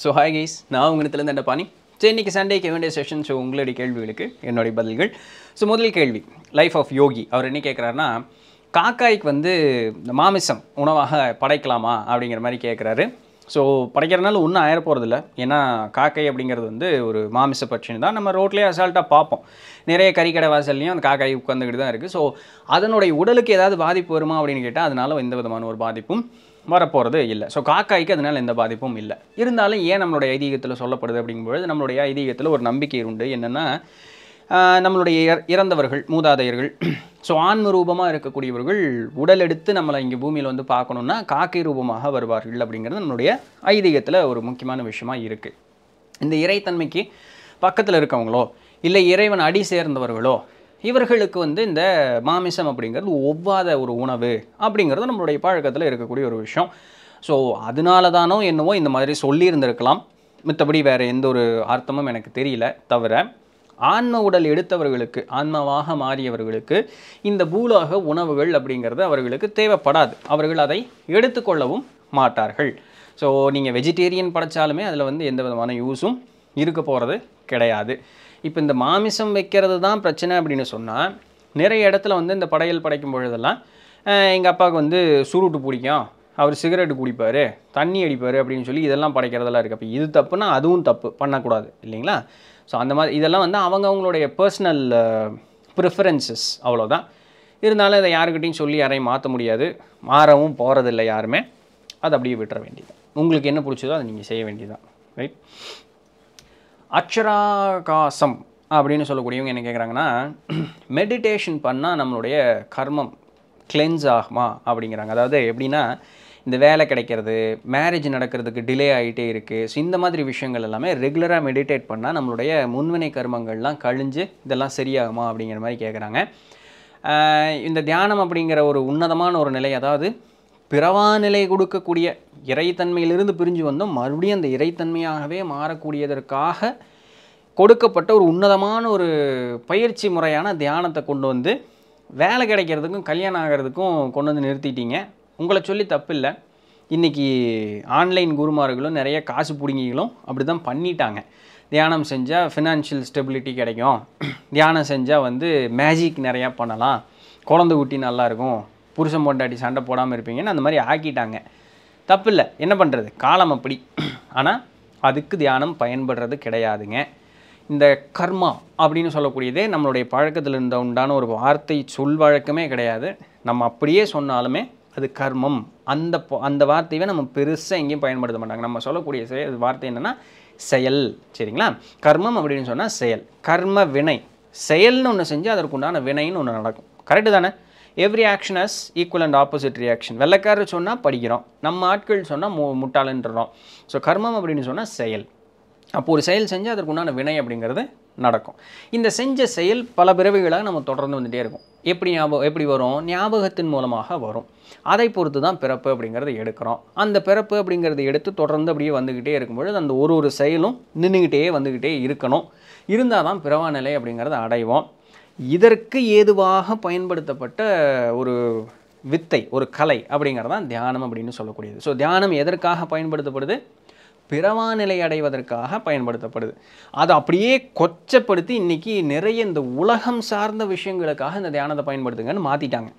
so hi guys நான் உங்கள் இடத்துலேருந்து என்ன பாணி சரி இன்றைக்கி சண்டே கெவன்டே செஷன் ஸோ உங்களுடைய கேள்விகளுக்கு என்னுடைய பதில்கள் ஸோ முதல் கேள்வி லைஃப் ஆஃப் யோகி அவர் என்ன கேட்குறாருன்னா காக்காய்க்கு வந்து இந்த மாமிசம் உணவாக படைக்கலாமா அப்படிங்கிற மாதிரி கேட்குறாரு ஸோ படைக்கிறதுனால ஒன்றும் ஆயிர இல்லை ஏன்னா காக்காய் அப்படிங்கிறது வந்து ஒரு மாமிச பட்சின்னு தான் நம்ம ரோட்லேயே அசால்ட்டாக பார்ப்போம் நிறைய கறிக்கடை வாசல்லையும் அந்த காக்காய் உட்காந்துக்கிட்டு தான் இருக்குது ஸோ அதனுடைய உடலுக்கு ஏதாவது பாதிப்பு வருமா அப்படின்னு கேட்டால் அதனால் எந்த விதமான ஒரு பாதிப்பும் வரப்போகிறது இல்லை ஸோ காக்காய்க்கு அதனால் எந்த பாதிப்பும் இல்லை இருந்தாலும் ஏன் நம்மளுடைய ஐதீகத்தில் சொல்லப்படுது அப்படிங்கும்பொழுது நம்மளுடைய ஐதீகத்தில் ஒரு நம்பிக்கை உண்டு என்னென்னா நம்மளுடைய இறந்தவர்கள் மூதாதையர்கள் ஸோ ஆன்ம ரூபமாக இருக்கக்கூடியவர்கள் உடல் எடுத்து நம்மளை இங்கே பூமியில் வந்து பார்க்கணுன்னா காக்கை ரூபமாக வருவார்கள் அப்படிங்கிறது நம்மளுடைய ஐதீகத்தில் ஒரு முக்கியமான விஷயமாக இருக்குது இந்த இறைத்தன்மைக்கு பக்கத்தில் இருக்கவங்களோ இல்லை இறைவன் அடி சேர்ந்தவர்களோ இவர்களுக்கு வந்து இந்த மாமிசம் அப்படிங்கிறது ஒவ்வாத ஒரு உணவு அப்படிங்கிறது நம்மளுடைய பழக்கத்தில் இருக்கக்கூடிய ஒரு விஷயம் ஸோ அதனால தானோ என்னவோ இந்த மாதிரி சொல்லியிருந்திருக்கலாம் மித்தபடி வேறு எந்த ஒரு அர்த்தமும் எனக்கு தெரியல தவிர ஆன்ம உடல் எடுத்தவர்களுக்கு ஆன்மாவாக மாறியவர்களுக்கு இந்த பூலோக உணவுகள் அப்படிங்கிறது அவர்களுக்கு தேவைப்படாது அவர்கள் அதை எடுத்துக்கொள்ளவும் மாட்டார்கள் ஸோ நீங்கள் வெஜிடேரியன் படைச்சாலுமே அதில் வந்து எந்த விதமான யூஸும் இருக்க போகிறது கிடையாது இப்போ இந்த மாமிசம் வைக்கிறது தான் பிரச்சனை அப்படின்னு சொன்னால் நிறைய இடத்துல வந்து இந்த படையல் படைக்கும் பொழுதெல்லாம் எங்கள் அப்பாவுக்கு வந்து சுருட்டு பிடிக்கும் அவர் சிகரெட்டு குடிப்பார் தண்ணி அடிப்பார் அப்படின்னு சொல்லி இதெல்லாம் படைக்கிறதெல்லாம் இருக்குது அப்போ இது தப்புனா அதுவும் தப்பு பண்ணக்கூடாது இல்லைங்களா ஸோ அந்த மாதிரி இதெல்லாம் வந்து அவங்க அவங்களுடைய பர்சனல் ப்ரிஃபரன்சஸ் அவ்வளோதான் இருந்தாலும் இதை யாருக்கிட்டையும் சொல்லி யாரையும் மாற்ற முடியாது மாறவும் போகிறதில்ல யாருமே அதை அப்படியே விட்டுற வேண்டியது உங்களுக்கு என்ன பிடிச்சதோ அதை நீங்கள் செய்ய வேண்டியதுதான் ரைட் அச்சராகாசம் அப்படின்னு சொல்லக்கூடியவங்க என்ன கேட்குறாங்கன்னா மெடிடேஷன் பண்ணால் நம்மளுடைய கர்மம் கிளென்ஸ் ஆகுமா அப்படிங்கிறாங்க அதாவது எப்படின்னா இந்த வேலை கிடைக்கிறது மேரேஜ் நடக்கிறதுக்கு டிலே ஆகிட்டே இருக்குது ஸோ இந்த மாதிரி விஷயங்கள் எல்லாமே ரெகுலராக மெடிடேட் பண்ணால் நம்மளுடைய முன்வினை கர்மங்கள்லாம் கழிஞ்சு இதெல்லாம் சரியாகுமா அப்படிங்கிற மாதிரி கேட்குறாங்க இந்த தியானம் அப்படிங்கிற ஒரு உன்னதமான ஒரு நிலை அதாவது பிறவா நிலை கொடுக்கக்கூடிய இறைத்தன்மையிலிருந்து பிரிஞ்சு வந்தோம் மறுபடியும் அந்த இறைத்தன்மையாகவே மாறக்கூடியதற்காக கொடுக்கப்பட்ட ஒரு உன்னதமான ஒரு பயிற்சி முறையான தியானத்தை கொண்டு வந்து வேலை கிடைக்கிறதுக்கும் கல்யாணம் ஆகிறதுக்கும் கொண்டு வந்து நிறுத்திட்டீங்க உங்களை சொல்லி தப்பில்லை இன்றைக்கி ஆன்லைன் குருமார்களும் நிறைய காசு பிடுங்கிகளும் அப்படி தான் பண்ணிட்டாங்க தியானம் செஞ்சால் ஃபினான்ஷியல் ஸ்டெபிலிட்டி கிடைக்கும் தியானம் செஞ்சால் வந்து மேஜிக் நிறையா பண்ணலாம் குழந்தை குட்டி நல்லாயிருக்கும் புருஷன் பொண்டாட்டி சண்டை போடாமல் இருப்பீங்கன்னு அந்த மாதிரி ஆக்கிட்டாங்க தப்பு இல்லை என்ன பண்ணுறது காலம் அப்படி ஆனால் அதுக்கு தியானம் பயன்படுறது கிடையாதுங்க இந்த கர்மா அப்படின்னு சொல்லக்கூடியதே நம்மளுடைய பழக்கத்தில் இருந்த உண்டான ஒரு வார்த்தை சொல் வழக்கமே கிடையாது நம்ம அப்படியே சொன்னாலுமே அது கர்மம் அந்த அந்த வார்த்தையவே நம்ம பெருசாக எங்கேயும் பயன்படுத்த மாட்டாங்க நம்ம சொல்லக்கூடிய செயல் வார்த்தை என்னென்னா செயல் சரிங்களா கர்மம் அப்படின்னு சொன்னால் செயல் கர்ம வினை செயல்னு ஒன்று செஞ்சு அதற்குண்டான வினைன்னு ஒன்று நடக்கும் கரெக்டு தானே every action as equal and opposite reaction வெள்ளக்காரர் சொன்னால் படிக்கிறோம் நம்ம ஆட்கள் சொன்னால் மு முட்டாளன்றோம் ஸோ கர்மம் அப்படின்னு சொன்னால் செயல் அப்போ ஒரு செயல் செஞ்சு அதற்கு உண்டான வினை அப்படிங்கிறது நடக்கும் இந்த செஞ்ச செயல் பல பிறவிகளாக நம்ம தொடர்ந்து வந்துகிட்டே இருக்கும் எப்படி ஞாபகம் எப்படி வரும் ஞாபகத்தின் மூலமாக வரும் அதை பொறுத்து தான் பிறப்பு அப்படிங்கிறத எடுக்கிறோம் அந்த பிறப்பு அப்படிங்கிறத எடுத்து தொடர்ந்து அப்படியே வந்துக்கிட்டே இருக்கும்பொழுது அந்த ஒரு ஒரு செயலும் நின்றுக்கிட்டே வந்துக்கிட்டே இருக்கணும் இருந்தால் தான் பிறவா நிலை அப்படிங்கிறத அடைவோம் இதற்கு ஏதுவாக பயன்படுத்தப்பட்ட ஒரு வித்தை ஒரு கலை அப்படிங்கிறது தான் தியானம் அப்படின்னு சொல்லக்கூடியது ஸோ தியானம் எதற்காக பயன்படுத்தப்படுது பிறவா நிலை அடைவதற்காக பயன்படுத்தப்படுது அதை அப்படியே கொச்சப்படுத்தி இன்றைக்கி நிறைய இந்த உலகம் சார்ந்த விஷயங்களுக்காக இந்த தியானத்தை பயன்படுத்துங்கன்னு மாற்றிட்டாங்க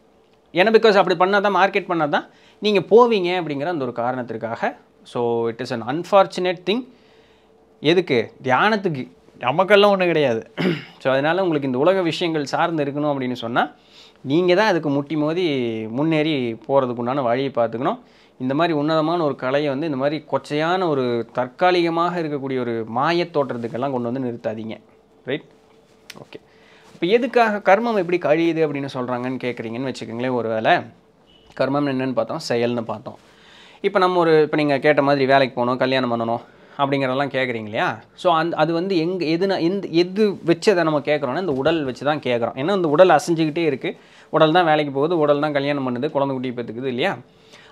ஏன்னா பிகாஸ் அப்படி பண்ணால் தான் மார்க்கெட் பண்ணால் தான் நீங்கள் போவீங்க அப்படிங்கிற அந்த ஒரு காரணத்திற்காக so it is an unfortunate thing எதுக்கு தியானத்துக்கு நமக்கெல்லாம் ஒன்றும் கிடையாது ஸோ அதனால் உங்களுக்கு இந்த உலக விஷயங்கள் சார்ந்து இருக்கணும் அப்படின்னு சொன்னால் நீங்கள் தான் அதுக்கு முட்டி மோதி முன்னேறி போகிறதுக்கு உண்டான வழியை பார்த்துக்கணும் இந்த மாதிரி உன்னதமான ஒரு கலையை வந்து இந்த மாதிரி கொச்சையான ஒரு தற்காலிகமாக இருக்கக்கூடிய ஒரு மாயத் தோற்றத்துக்கெல்லாம் கொண்டு வந்து நிறுத்தாதீங்க ரைட் ஓகே இப்போ எதுக்காக கர்மம் எப்படி கழியுது அப்படின்னு சொல்கிறாங்கன்னு கேட்குறீங்கன்னு வச்சுக்கோங்களேன் ஒரு வேலை கர்மம் என்னென்னு பார்த்தோம் செயல்னு பார்த்தோம் இப்போ நம்ம ஒரு இப்போ நீங்கள் கேட்ட மாதிரி வேலைக்கு போகணும் கல்யாணம் பண்ணணும் அப்படிங்கிறதெல்லாம் கேட்குறீங்க இல்லையா ஸோ அந் அது வந்து எங்கே எதுனா எந்த எது வச்சு அதை நம்ம கேட்குறோன்னா இந்த உடல் வச்சு தான் கேட்குறோம் ஏன்னா இந்த உடல் அசைஞ்சிக்கிட்டே இருக்குது உடல் தான் வேலைக்கு போகுது உடல் தான் கல்யாணம் பண்ணுது குழந்தை குட்டி பெற்றுக்குது இல்லையா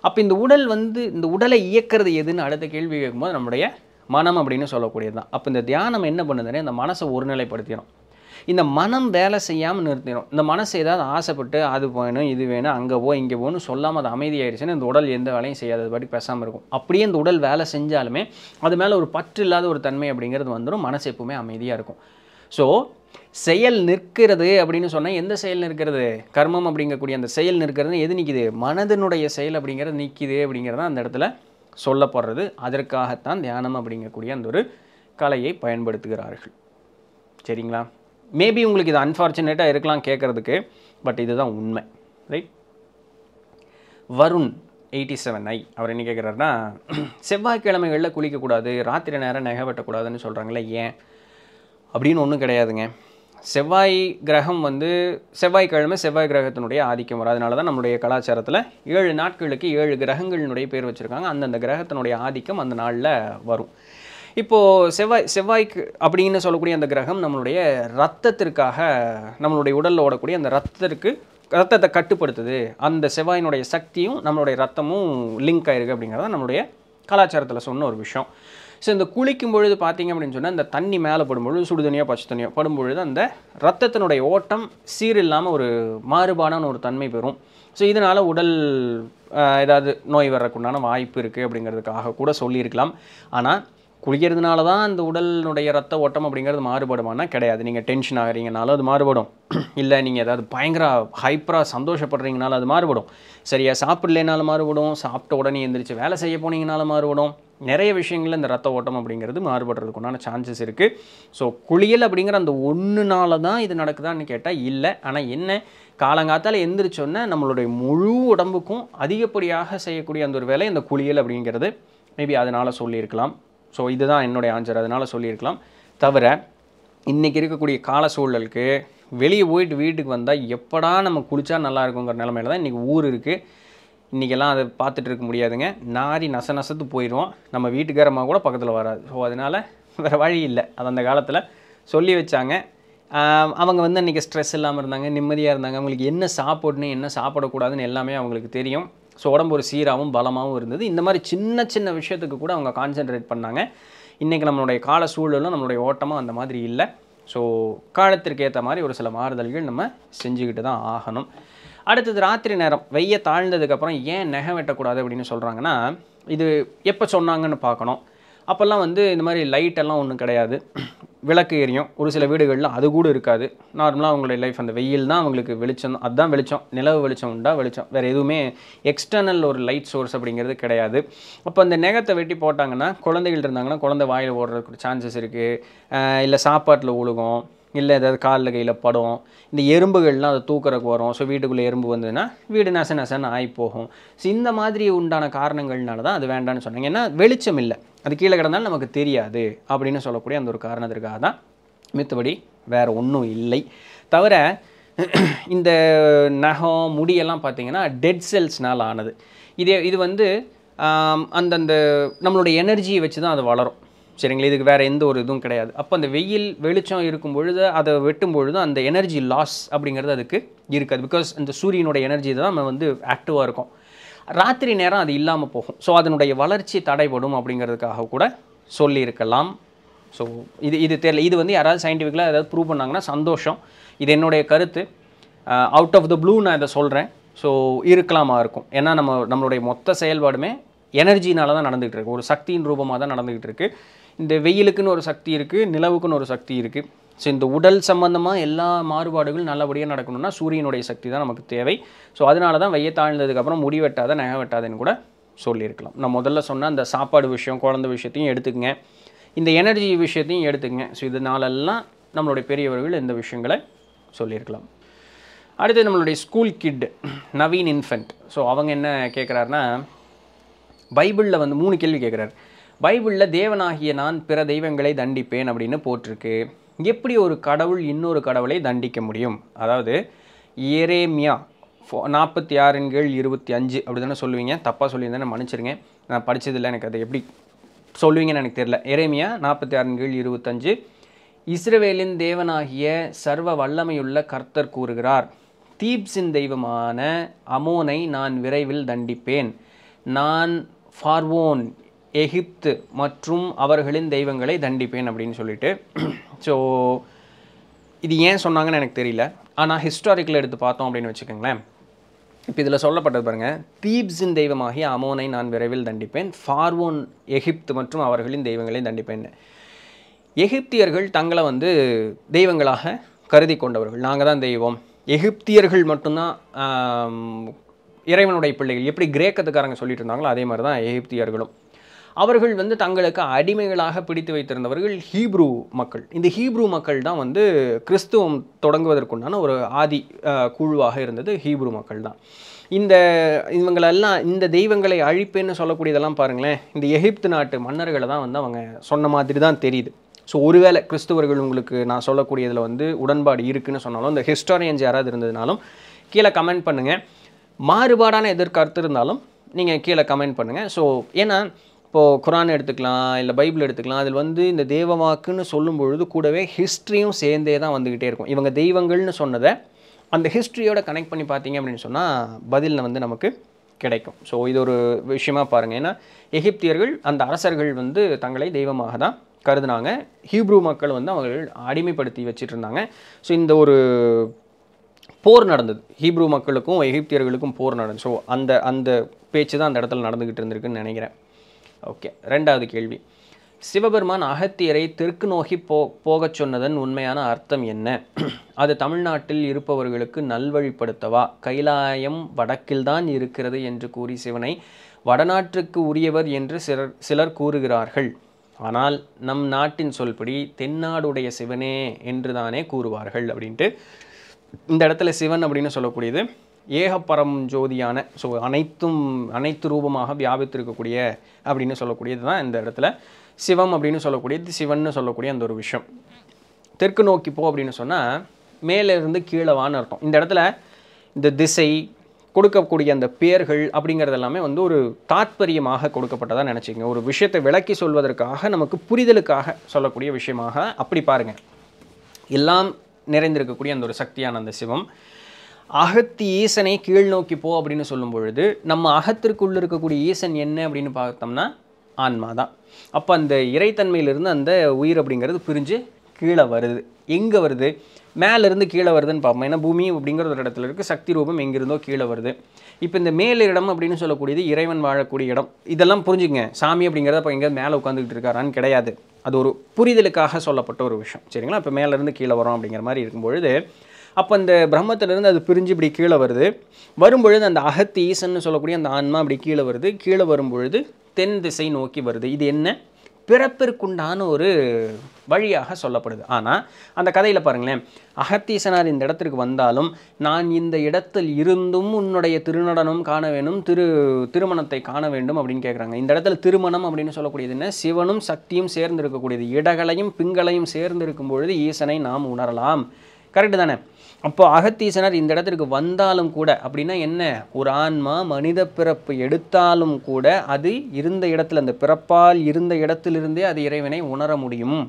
அப்போ இந்த உடல் வந்து இந்த உடலை இயக்கிறது எதுன்னு அடுத்த கேள்வி கேட்கும்போது நம்முடைய மனம் அப்படின்னு சொல்லக்கூடியது தான் அப்போ இந்த தியானம் என்ன பண்ணுதுன்னா இந்த மனசை ஒருநிலைப்படுத்திடும் இந்த மனம் வேலை செய்யாமல் நிறுத்திடும் இந்த மனசு ஏதாவது ஆசைப்பட்டு அது வேணும் இது வேணும் அங்கே போ இங்கே போகணும்னு சொல்லாமல் அது அமைதியாயிடுச்சுன்னா இந்த உடல் எந்த வேலையும் செய்யாத படி பேசாமல் இருக்கும் அப்படியே இந்த உடல் வேலை செஞ்சாலுமே அது மேலே ஒரு பற்று இல்லாத ஒரு தன்மை அப்படிங்கிறது வந்துடும் மனசு எப்பவுமே அமைதியாக இருக்கும் ஸோ செயல் நிற்கிறது அப்படின்னு சொன்னால் எந்த செயல் நிற்கிறது கர்மம் அப்படிங்கக்கூடிய அந்த செயல் நிற்கிறது எது நிற்கிது மனதினுடைய செயல் அப்படிங்கிறது நிற்கிது அப்படிங்கிறத அந்த இடத்துல சொல்லப்படுறது அதற்காகத்தான் தியானம் அப்படிங்கக்கூடிய அந்த ஒரு கலையை பயன்படுத்துகிறார்கள் சரிங்களா மேபி உங்களுக்கு இது அன்ஃபார்ச்சுனேட்டாக இருக்கலாம் கேட்குறதுக்கு பட் இதுதான் உண்மை right Varun eighty seven I அவர் என்ன கேட்குறாருன்னா செவ்வாய்க்கிழமைகளில் குளிக்கக்கூடாது ராத்திரி நேரம் நகை வெட்டக்கூடாதுன்னு சொல்கிறாங்களே ஏன் அப்படின்னு ஒன்றும் கிடையாதுங்க செவ்வாய் கிரகம் வந்து செவ்வாய்க்கிழமை செவ்வாய் கிரகத்தினுடைய ஆதிக்கம் வரும் அதனால தான் நம்மளுடைய கலாச்சாரத்தில் ஏழு நாட்களுக்கு ஏழு கிரகங்களினுடைய பேர் வச்சுருக்காங்க அந்தந்த கிரகத்தினுடைய ஆதிக்கம் அந்த நாளில் வரும் இப்போது செவ்வாய் செவ்வாய்க்கு அப்படின்னு சொல்லக்கூடிய அந்த கிரகம் நம்மளுடைய ரத்தத்திற்காக நம்மளுடைய உடலில் ஓடக்கூடிய அந்த ரத்தத்திற்கு ரத்தத்தை கட்டுப்படுத்துது அந்த செவ்வாயினுடைய சக்தியும் நம்மளுடைய ரத்தமும் லிங்க் ஆயிருக்கு அப்படிங்கிறத நம்மளுடைய கலாச்சாரத்தில் சொன்ன ஒரு விஷயம் ஸோ இந்த குளிக்கும் பொழுது பார்த்தீங்க அப்படின்னு சொன்னால் இந்த தண்ணி மேலே படும்பொழுது சுடு தண்ணியோ பச்சை தண்ணியோ படும்பொழுது அந்த ரத்தத்தினுடைய ஓட்டம் சீர் இல்லாமல் ஒரு மாறுபாடான ஒரு தன்மை பெறும் ஸோ இதனால் உடல் ஏதாவது நோய் வர்றக்குண்டான வாய்ப்பு இருக்குது அப்படிங்கிறதுக்காக கூட சொல்லியிருக்கலாம் ஆனால் குளிக்கிறதுனால தான் அந்த உடலுடைய ரத்த ஓட்டம் அப்படிங்கிறது மாறுபடுமானா கிடையாது நீங்கள் டென்ஷன் ஆகிறீங்கனாலும் அது மாறுபடும் இல்லை நீங்கள் ஏதாவது பயங்கர ஹைப்பராக சந்தோஷப்படுறீங்கனாலும் அது மாறுபடும் சரியாக சாப்பிட்லேனாலும் மாறுபடும் சாப்பிட்ட உடனே எந்திரிச்சு வேலை செய்ய போனீங்கனாலும் மாறுபடும் நிறைய விஷயங்களில் இந்த ரத்த ஓட்டம் அப்படிங்கிறது மாறுபடுறதுக்கு உண்டான சான்சஸ் இருக்குது ஸோ குளியல் அப்படிங்கிற அந்த ஒன்றுனால தான் இது நடக்குதான்னு கேட்டால் இல்லை ஆனால் என்ன காலங்காத்தால் எந்திரிச்சோன்னே நம்மளுடைய முழு உடம்புக்கும் அதிகப்படியாக செய்யக்கூடிய அந்த ஒரு வேலை இந்த குளியல் அப்படிங்கிறது மேபி அதனால் சொல்லியிருக்கலாம் ஸோ இதுதான் என்னுடைய ஆன்சர் அதனால் சொல்லியிருக்கலாம் தவிர இன்றைக்கி இருக்கக்கூடிய கால சூழலுக்கு வெளியே போயிட்டு வீட்டுக்கு வந்தால் எப்படா நம்ம குளித்தா நல்லா இருக்குங்கிற நிலமையில தான் இன்றைக்கி ஊர் இருக்குது இன்றைக்கெல்லாம் அதை பார்த்துட்டு இருக்க முடியாதுங்க நாரி நச நசத்து போயிடுவோம் நம்ம வீட்டுக்காரமாக கூட பக்கத்தில் வராது ஸோ அதனால் வேறு வழி இல்லை அது அந்த காலத்தில் சொல்லி வச்சாங்க அவங்க வந்து இன்றைக்கி ஸ்ட்ரெஸ் இல்லாமல் இருந்தாங்க நிம்மதியாக இருந்தாங்க அவங்களுக்கு என்ன சாப்பிடணும் என்ன சாப்பிடக்கூடாதுன்னு எல்லாமே அவங்களுக்கு தெரியும் ஸோ உடம்பு ஒரு சீராகவும் பலமாகவும் இருந்தது இந்த மாதிரி சின்ன சின்ன விஷயத்துக்கு கூட அவங்க கான்சென்ட்ரேட் பண்ணாங்க இன்றைக்கி நம்மளுடைய கால சூழலும் நம்மளுடைய ஓட்டமும் அந்த மாதிரி இல்லை ஸோ காலத்திற்கு ஏற்ற மாதிரி ஒரு சில மாறுதல்கள் நம்ம செஞ்சுக்கிட்டு தான் ஆகணும் அடுத்தது ராத்திரி நேரம் வெய்ய தாழ்ந்ததுக்கப்புறம் ஏன் நெகை வெட்டக்கூடாது அப்படின்னு சொல்கிறாங்கன்னா இது எப்போ சொன்னாங்கன்னு பார்க்கணும் அப்போல்லாம் வந்து இந்த மாதிரி லைட்டெல்லாம் ஒன்றும் கிடையாது விளக்கு எரியும் ஒரு சில வீடுகளில் அது கூட இருக்காது நார்மலாக அவங்களுடைய லைஃப் அந்த வெயில் தான் அவங்களுக்கு வெளிச்சம் அதுதான் வெளிச்சம் நிலவு வெளிச்சம் உண்டா வெளிச்சம் வேறு எதுவுமே எக்ஸ்டர்னல் ஒரு லைட் சோர்ஸ் அப்படிங்கிறது கிடையாது அப்போ அந்த நெகத்தை வெட்டி போட்டாங்கன்னா குழந்தைகள் இருந்தாங்கன்னா குழந்தை வாயில் ஓடுறதுக்கு சான்சஸ் இருக்குது இல்லை சாப்பாட்டில் ஒழுகும் இல்லை ஏதாவது காலில் கையில் படும் இந்த எறும்புகள்லாம் அதை தூக்கிறக்கு வரும் ஸோ வீட்டுக்குள்ளே எறும்பு வந்ததுன்னா வீடு நச நசன்னு ஆகி போகும் ஸோ இந்த மாதிரி உண்டான காரணங்கள்னால தான் அது வேண்டான்னு சொன்னாங்க ஏன்னா வெளிச்சம் இல்லை அது கீழே கிடந்தாலும் நமக்கு தெரியாது அப்படின்னு சொல்லக்கூடிய அந்த ஒரு காரணத்திற்காக தான் மித்தபடி வேறு ஒன்றும் இல்லை தவிர இந்த நகம் முடியெல்லாம் பார்த்திங்கன்னா டெட் செல்ஸ்னால் ஆனது இதே இது வந்து அந்தந்த நம்மளுடைய எனர்ஜியை வச்சு தான் அது வளரும் சரிங்களா இதுக்கு வேறு எந்த ஒரு இதுவும் கிடையாது அப்போ அந்த வெயில் வெளிச்சம் இருக்கும் பொழுது அதை வெட்டும் பொழுது அந்த எனர்ஜி லாஸ் அப்படிங்கிறது அதுக்கு இருக்காது பிகாஸ் அந்த சூரியனுடைய எனர்ஜி தான் நம்ம வந்து ஆக்டிவாக இருக்கும் ராத்திரி நேரம் அது இல்லாமல் போகும் ஸோ அதனுடைய வளர்ச்சி தடைபடும் அப்படிங்கிறதுக்காக கூட சொல்லியிருக்கலாம் ஸோ இது இது தெரியல இது வந்து யாராவது சயின்டிஃபிக்கலாக ஏதாவது ப்ரூவ் பண்ணாங்கன்னா சந்தோஷம் இது என்னுடைய கருத்து அவுட் ஆஃப் த ப்ளூ நான் இதை சொல்கிறேன் ஸோ இருக்கலாமா இருக்கும் ஏன்னா நம்ம நம்மளுடைய மொத்த செயல்பாடுமே எனர்ஜினால தான் நடந்துகிட்டு இருக்கு ஒரு சக்தியின் ரூபமாக தான் நடந்துகிட்டு இருக்குது இந்த வெயிலுக்குன்னு ஒரு சக்தி இருக்குது நிலவுக்குன்னு ஒரு சக்தி இருக்குது ஸோ இந்த உடல் சம்மந்தமாக எல்லா மாறுபாடுகளும் நல்லபடியாக நடக்கணும்னா சூரியனுடைய சக்தி தான் நமக்கு தேவை ஸோ அதனால தான் வெய்ய தாழ்ந்ததுக்கப்புறம் முடி வெட்டாத நகை வெட்டாதன்னு கூட சொல்லியிருக்கலாம் நான் முதல்ல சொன்ன அந்த சாப்பாடு விஷயம் குழந்தை விஷயத்தையும் எடுத்துக்கங்க இந்த எனர்ஜி விஷயத்தையும் எடுத்துக்கங்க ஸோ இதனாலெல்லாம் நம்மளுடைய பெரியவர்கள் இந்த விஷயங்களை சொல்லியிருக்கலாம் அடுத்து நம்மளுடைய school kid Naveen infant so அவங்க என்ன கேட்குறாருன்னா பைபிளில் வந்து மூணு கேள்வி கேட்குறாரு பைபிளில் தேவனாகிய நான் பிற தெய்வங்களை தண்டிப்பேன் அப்படின்னு போட்டிருக்கு எப்படி ஒரு கடவுள் இன்னொரு கடவுளை தண்டிக்க முடியும் அதாவது எரேமியா நாற்பத்தி ஆறின் கீழ் இருபத்தி அஞ்சு அப்படி தானே சொல்லுவீங்க தப்பாக சொல்லியிருந்தேன் மன்னிச்சிருங்க நான் படித்ததில்லை எனக்கு அதை எப்படி சொல்லுவீங்கன்னு எனக்கு தெரில எரேமியா நாற்பத்தி ஆறின் கீழ் இருபத்தஞ்சு இஸ்ரவேலின் தேவனாகிய சர்வ வல்லமையுள்ள கர்த்தர் கூறுகிறார் தீப்ஸின் தெய்வமான அமோனை நான் விரைவில் தண்டிப்பேன் நான் ஃபார்வோன் எகிப்து மற்றும் அவர்களின் தெய்வங்களை தண்டிப்பேன் அப்படின்னு சொல்லிட்டு ஸோ இது ஏன் சொன்னாங்கன்னு எனக்கு தெரியல ஆனால் ஹிஸ்டாரிக்கல் எடுத்து பார்த்தோம் அப்படின்னு வச்சுக்கோங்களேன் இப்போ இதில் சொல்லப்பட்டது பாருங்கள் தீப்ஸின் தெய்வமாகி அமோனை நான் விரைவில் தண்டிப்பேன் ஃபார்வோன் எகிப்து மற்றும் அவர்களின் தெய்வங்களை தண்டிப்பேன் எகிப்தியர்கள் தங்களை வந்து தெய்வங்களாக கருதி கொண்டவர்கள் நாங்கள் தான் தெய்வம் எகிப்தியர்கள் மட்டும்தான் இறைவனுடைய பிள்ளைகள் எப்படி கிரேக்கத்துக்காரங்க சொல்லிட்டு இருந்தாங்களோ அதே மாதிரி தான் எகிப்தியர்களும் அவர்கள் வந்து தங்களுக்கு அடிமைகளாக பிடித்து வைத்திருந்தவர்கள் ஹீப்ரூ மக்கள் இந்த ஹீப்ரூ மக்கள் தான் வந்து கிறிஸ்துவம் தொடங்குவதற்குண்டான ஒரு ஆதி குழுவாக இருந்தது ஹீப்ரூ மக்கள் தான் இந்த இவங்களெல்லாம் இந்த தெய்வங்களை அழிப்புன்னு சொல்லக்கூடியதெல்லாம் பாருங்களேன் இந்த எகிப்து நாட்டு மன்னர்களை தான் வந்து அவங்க சொன்ன மாதிரி தான் தெரியுது ஸோ ஒருவேளை கிறிஸ்துவர்கள் உங்களுக்கு நான் சொல்லக்கூடியதில் வந்து உடன்பாடு இருக்குதுன்னு சொன்னாலும் இந்த ஹிஸ்டாரியன்ஸ் யாராவது இருந்ததுனாலும் கீழே கமெண்ட் பண்ணுங்கள் மாறுபாடான எதிர்கருத்து இருந்தாலும் நீங்கள் கீழே கமெண்ட் பண்ணுங்கள் ஸோ ஏன்னா இப்போது குரான் எடுத்துக்கலாம் இல்லை பைபிள் எடுத்துக்கலாம் அதில் வந்து இந்த தெய்வமாக்குன்னு சொல்லும் பொழுது கூடவே ஹிஸ்ட்ரியும் சேர்ந்தே தான் வந்துக்கிட்டே இருக்கும் இவங்க தெய்வங்கள்னு சொன்னதை அந்த ஹிஸ்ட்ரியோட கனெக்ட் பண்ணி பார்த்தீங்க அப்படின்னு சொன்னால் பதில் வந்து நமக்கு கிடைக்கும் ஸோ இது ஒரு விஷயமாக பாருங்கள் ஏன்னா எகிப்தியர்கள் அந்த அரசர்கள் வந்து தங்களை தெய்வமாக தான் கருதுனாங்க ஹீப்ரூ மக்கள் வந்து அவர்கள் அடிமைப்படுத்தி வச்சுட்டு இருந்தாங்க ஸோ இந்த ஒரு போர் நடந்தது ஹீப்ரூ மக்களுக்கும் எகிப்தியர்களுக்கும் போர் நடந்தது ஸோ அந்த அந்த பேச்சு தான் அந்த இடத்துல நடந்துக்கிட்டு இருந்திருக்குன்னு நினைக்கிறேன் ஓகே ரெண்டாவது கேள்வி சிவபெருமான் அகத்தியரை தெற்கு நோக்கி போ போகச் சொன்னதன் உண்மையான அர்த்தம் என்ன அது தமிழ்நாட்டில் இருப்பவர்களுக்கு நல்வழிப்படுத்தவா கைலாயம் வடக்கில்தான் இருக்கிறது என்று கூறி சிவனை வடநாட்டுக்கு உரியவர் என்று சிலர் சிலர் கூறுகிறார்கள் ஆனால் நம் நாட்டின் சொல்படி தென்னாடுடைய சிவனே என்று தானே கூறுவார்கள் அப்படின்ட்டு இந்த இடத்துல சிவன் அப்படின்னு சொல்லக்கூடியது ஏகப்பரம் ஜோதியான ஸோ அனைத்தும் அனைத்து ரூபமாக வியாபித்திருக்கக்கூடிய அப்படின்னு சொல்லக்கூடியது தான் இந்த இடத்துல சிவம் அப்படின்னு சொல்லக்கூடியது சிவன் சொல்லக்கூடிய அந்த ஒரு விஷயம் தெற்கு நோக்கி போ அப்படின்னு சொன்னால் மேலேருந்து கீழவான்னு அர்த்தம் இந்த இடத்துல இந்த திசை கொடுக்கக்கூடிய அந்த பேர்கள் அப்படிங்கிறது எல்லாமே வந்து ஒரு தாத்பரியமாக கொடுக்கப்பட்டதாக நினச்சிங்க ஒரு விஷயத்தை விளக்கி சொல்வதற்காக நமக்கு புரிதலுக்காக சொல்லக்கூடிய விஷயமாக அப்படி பாருங்கள் எல்லாம் நிறைந்திருக்கக்கூடிய அந்த ஒரு சக்தியான அந்த சிவம் அகத்து ஈசனை கீழ் நோக்கி போ அப்படின்னு சொல்லும் பொழுது நம்ம அகத்திற்குள்ள இருக்கக்கூடிய ஈசன் என்ன அப்படின்னு பார்த்தோம்னா ஆன்மா தான் அப்போ அந்த இறைத்தன்மையிலிருந்து அந்த உயிர் அப்படிங்கிறது பிரிஞ்சு கீழே வருது எங்கே வருது மேலேருந்து கீழே வருதுன்னு பார்ப்போம் ஏன்னா பூமி அப்படிங்கிற ஒரு இடத்துல இருக்குது சக்தி ரூபம் எங்கேருந்தோ கீழே வருது இப்போ இந்த மேல இடம் அப்படின்னு சொல்லக்கூடியது இறைவன் வாழக்கூடிய இடம் இதெல்லாம் புரிஞ்சுங்க சாமி அப்படிங்கிறத இப்போ எங்கேயாவது மேலே உட்காந்துக்கிட்டு இருக்காரான்னு கிடையாது அது ஒரு புரிதலுக்காக சொல்லப்பட்ட ஒரு விஷயம் சரிங்களா இப்போ மேலேருந்து கீழே வரோம் அப்படிங்கிற மாதிரி இருக்கும்பொழுது அப்போ அந்த பிரம்மத்திலிருந்து அது பிரிஞ்சு இப்படி கீழே வருது வரும்பொழுது அந்த அகத்தி ஈசன்னு சொல்லக்கூடிய அந்த ஆன்மா அப்படி கீழே வருது கீழே வரும்பொழுது தென் திசை நோக்கி வருது இது என்ன பிறப்பிற்குண்டான ஒரு வழியாக சொல்லப்படுது ஆனால் அந்த கதையில் பாருங்களேன் அகத்தீசனார் இந்த இடத்திற்கு வந்தாலும் நான் இந்த இடத்தில் இருந்தும் உன்னுடைய திருநடனம் காண வேண்டும் திரு திருமணத்தை காண வேண்டும் அப்படின்னு கேட்குறாங்க இந்த இடத்துல திருமணம் அப்படின்னு சொல்லக்கூடியது என்ன சிவனும் சக்தியும் சேர்ந்து இருக்கக்கூடியது இடகளையும் பிங்களையும் சேர்ந்து இருக்கும் பொழுது ஈசனை நாம் உணரலாம் கரெக்டு தானே அப்போ அகத்தீசனர் இந்த இடத்திற்கு வந்தாலும் கூட அப்படின்னா என்ன ஒரு ஆன்மா மனித பிறப்பு எடுத்தாலும் கூட அது இருந்த இடத்துல அந்த பிறப்பால் இருந்த இடத்திலிருந்தே அது இறைவனை உணர முடியும்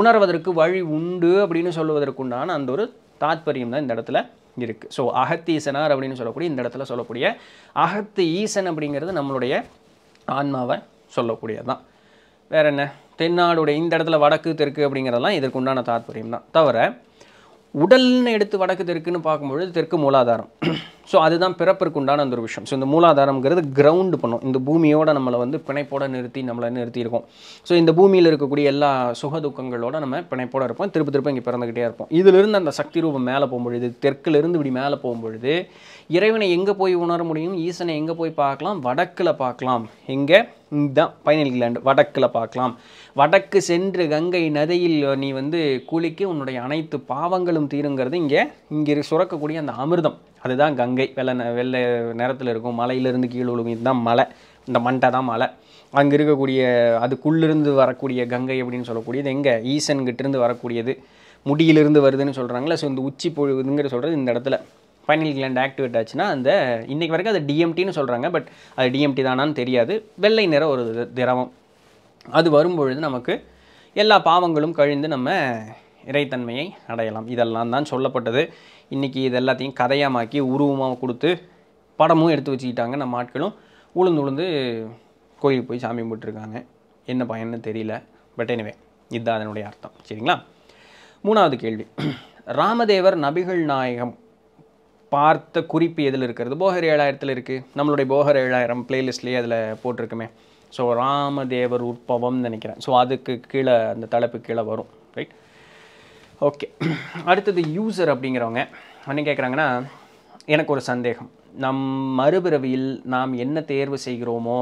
உணர்வதற்கு வழி உண்டு அப்படின்னு சொல்லுவதற்குண்டான அந்த ஒரு தாத்பரியம் தான் இந்த இடத்துல இருக்குது ஸோ அகத்தீசனார் அப்படின்னு சொல்லக்கூடிய இந்த இடத்துல சொல்லக்கூடிய அகத்து ஈசன் அப்படிங்கிறது நம்மளுடைய ஆன்மாவை சொல்லக்கூடியது தான் வேற என்ன தென்னாடுடைய இந்த இடத்துல வடக்கு தெற்கு அப்படிங்கிறதெல்லாம் இதற்கு உண்டான தாத்பரியம் தான் தவிர உடல்னு எடுத்து வடக்கு தெற்குன்னு பார்க்கும்பொழுது தெற்கு மூலாதாரம் ஸோ அதுதான் பிறப்பிற்கு உண்டான அந்த ஒரு விஷயம் ஸோ இந்த மூலாதாரம்ங்கிறது கிரவுண்டு பண்ணும் இந்த பூமியோட நம்மளை வந்து பிணைப்போட நிறுத்தி நம்மளை நிறுத்தியிருக்கோம் ஸோ இந்த பூமியில் இருக்கக்கூடிய எல்லா சுக துக்கங்களோட நம்ம பிணைப்போட இருப்போம் திருப்பி திருப்பி இங்கே பிறந்துக்கிட்டே இருப்போம் இதிலிருந்து அந்த சக்தி ரூபம் மேலே போகும்பொழுது தெற்குலேருந்து இப்படி மேலே போகும்பொழுது இறைவனை எங்கே போய் உணர முடியும் ஈசனை எங்கே போய் பார்க்கலாம் வடக்கில் பார்க்கலாம் எங்கே இதுதான் கிளாண்டு வடக்கில் பார்க்கலாம் வடக்கு சென்று கங்கை நதியில் நீ வந்து குளிக்க உன்னுடைய அனைத்து பாவங்களும் தீருங்கிறது இங்கே இங்கே சுரக்கக்கூடிய அந்த அமிர்தம் அதுதான் கங்கை வெள்ளை வெள்ளை நிறத்தில் இருக்கும் மலையிலிருந்து கீழே விழுகும் இதுதான் மலை இந்த மண்டை தான் மலை அங்கே இருக்கக்கூடிய அதுக்குள்ளிருந்து வரக்கூடிய கங்கை அப்படின்னு சொல்லக்கூடியது எங்கே ஈசன்கிட்டிருந்து வரக்கூடியது முடியிலிருந்து வருதுன்னு சொல்கிறாங்களே ஸோ இந்த உச்சி பொழுதுங்கிற சொல்கிறது இந்த இடத்துல ஃபைனல் கிளாண்ட் ஆக்டிவேட் ஆச்சுன்னா அந்த இன்றைக்கி வரைக்கும் அது டிஎம்டின்னு சொல்கிறாங்க பட் அது டிஎம்டி தானான்னு தெரியாது வெள்ளை நிற ஒரு திரவம் அது வரும்பொழுது நமக்கு எல்லா பாவங்களும் கழிந்து நம்ம இறைத்தன்மையை அடையலாம் இதெல்லாம் தான் சொல்லப்பட்டது இன்றைக்கி இது எல்லாத்தையும் கதையாமாக்கி உருவமாக கொடுத்து படமும் எடுத்து வச்சுக்கிட்டாங்க நம்ம ஆட்களும் உளுந்து உளுந்து கோயிலுக்கு போய் சாமி கும்பிட்டுருக்காங்க என்ன பயன்னு தெரியல பட் எனிவே இதுதான் அதனுடைய அர்த்தம் சரிங்களா மூணாவது கேள்வி ராமதேவர் நபிகள் நாயகம் பார்த்த குறிப்பு எதில் இருக்கிறது போகர் ஏழாயிரத்தில் இருக்குது நம்மளுடைய போகர் ஏழாயிரம் பிளேலிஸ்ட்லேயே அதில் போட்டிருக்குமே ஸோ ராமதேவர் உற்பவம்னு நினைக்கிறேன் ஸோ அதுக்கு கீழே அந்த தலைப்பு கீழே வரும் ரைட் ஓகே அடுத்தது யூசர் அப்படிங்கிறவங்க என்ன கேட்குறாங்கன்னா எனக்கு ஒரு சந்தேகம் நம் மறுபிறவியில் நாம் என்ன தேர்வு செய்கிறோமோ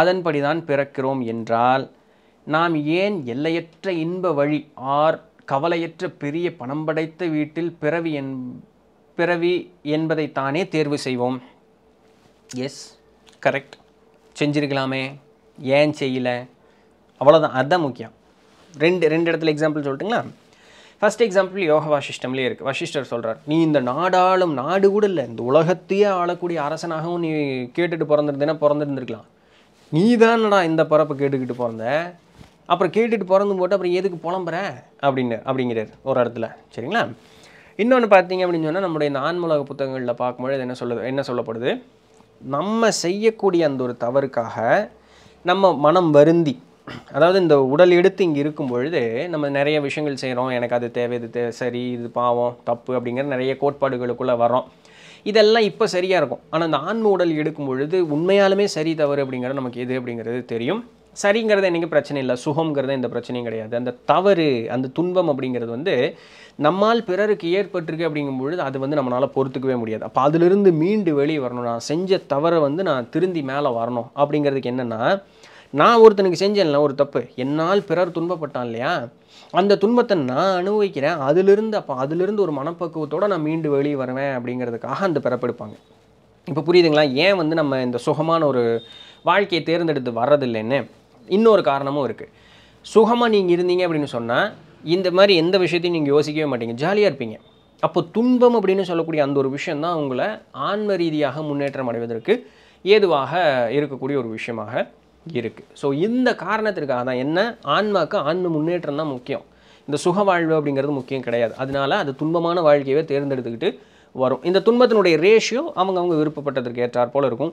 அதன்படி தான் பிறக்கிறோம் என்றால் நாம் ஏன் எல்லையற்ற இன்ப வழி ஆர் கவலையற்ற பெரிய பணம் படைத்த வீட்டில் பிறவி என் பிறவி என்பதை தானே தேர்வு செய்வோம் எஸ் கரெக்ட் செஞ்சுருக்கலாமே ஏன் செய்யலை அவ்வளோதான் அதுதான் முக்கியம் ரெண்டு ரெண்டு இடத்துல எக்ஸாம்பிள் சொல்லிட்டுங்களா ஃபஸ்ட் எக்ஸாம்பிள் யோக வாசிஷ்டம்லேயே இருக்குது வசிஷ்டர் சொல்கிறார் நீ இந்த நாடாளும் நாடு கூட இல்லை இந்த உலகத்தையே ஆளக்கூடிய அரசனாகவும் நீ கேட்டுட்டு பிறந்திருந்தேனா பிறந்திருந்துருக்கலாம் நீ தானடா இந்த பிறப்பை கேட்டுக்கிட்டு பிறந்த அப்புறம் கேட்டுட்டு பிறந்து போட்டு அப்புறம் எதுக்கு புலம்புற அப்படின்னு அப்படிங்கிறார் ஒரு இடத்துல சரிங்களா இன்னொன்று பார்த்தீங்க அப்படின்னு சொன்னால் நம்முடைய நான்முலக புத்தகங்களில் பார்க்கும்பொழுது என்ன சொல்லுது என்ன சொல்லப்படுது நம்ம செய்யக்கூடிய அந்த ஒரு தவறுக்காக நம்ம மனம் வருந்தி அதாவது இந்த உடல் எடுத்து இங்கே இருக்கும் பொழுது நம்ம நிறைய விஷயங்கள் செய்கிறோம் எனக்கு அது தேவை இது தே சரி இது பாவம் தப்பு அப்படிங்கிற நிறைய கோட்பாடுகளுக்குள்ளே வரோம் இதெல்லாம் இப்போ சரியாக இருக்கும் ஆனால் அந்த ஆன்ம உடல் எடுக்கும் பொழுது உண்மையாலுமே சரி தவறு அப்படிங்கிறது நமக்கு எது அப்படிங்கிறது தெரியும் சரிங்கிறது என்றைக்கும் பிரச்சனை இல்லை சுகங்கிறது எந்த பிரச்சனையும் கிடையாது அந்த தவறு அந்த துன்பம் அப்படிங்கிறது வந்து நம்மால் பிறருக்கு ஏற்பட்டிருக்கு அப்படிங்கும் பொழுது அது வந்து நம்மளால் பொறுத்துக்கவே முடியாது அப்போ அதிலிருந்து மீண்டு வெளியே வரணும் நான் செஞ்ச தவறை வந்து நான் திருந்தி மேலே வரணும் அப்படிங்கிறதுக்கு என்னென்னா நான் ஒருத்தனுக்கு செஞ்சேன்ல ஒரு தப்பு என்னால் பிறர் துன்பப்பட்டான் இல்லையா அந்த துன்பத்தை நான் அனுபவிக்கிறேன் அதிலிருந்து அப்போ அதிலிருந்து ஒரு மனப்பக்குவத்தோடு நான் மீண்டு வெளியே வருவேன் அப்படிங்கிறதுக்காக அந்த பிறப்பெடுப்பாங்க இப்போ புரியுதுங்களா ஏன் வந்து நம்ம இந்த சுகமான ஒரு வாழ்க்கையை தேர்ந்தெடுத்து வர்றதில்லைன்னு இன்னொரு காரணமும் இருக்குது சுகமாக நீங்கள் இருந்தீங்க அப்படின்னு சொன்னால் இந்த மாதிரி எந்த விஷயத்தையும் நீங்கள் யோசிக்கவே மாட்டீங்க ஜாலியாக இருப்பீங்க அப்போ துன்பம் அப்படின்னு சொல்லக்கூடிய அந்த ஒரு விஷயம் தான் உங்களை ஆன்ம ரீதியாக முன்னேற்றம் அடைவதற்கு ஏதுவாக இருக்கக்கூடிய ஒரு விஷயமாக இருக்குது ஸோ இந்த காரணத்திற்காக தான் என்ன ஆன்மாவுக்கு ஆன்ம முன்னேற்றம் தான் முக்கியம் இந்த சுக வாழ்வு அப்படிங்கிறது முக்கியம் கிடையாது அதனால அது துன்பமான வாழ்க்கையவே தேர்ந்தெடுத்துக்கிட்டு வரும் இந்த துன்பத்தினுடைய ரேஷியோ அவங்கவுங்க விருப்பப்பட்டதற்கு ஏற்றாற் போல் இருக்கும்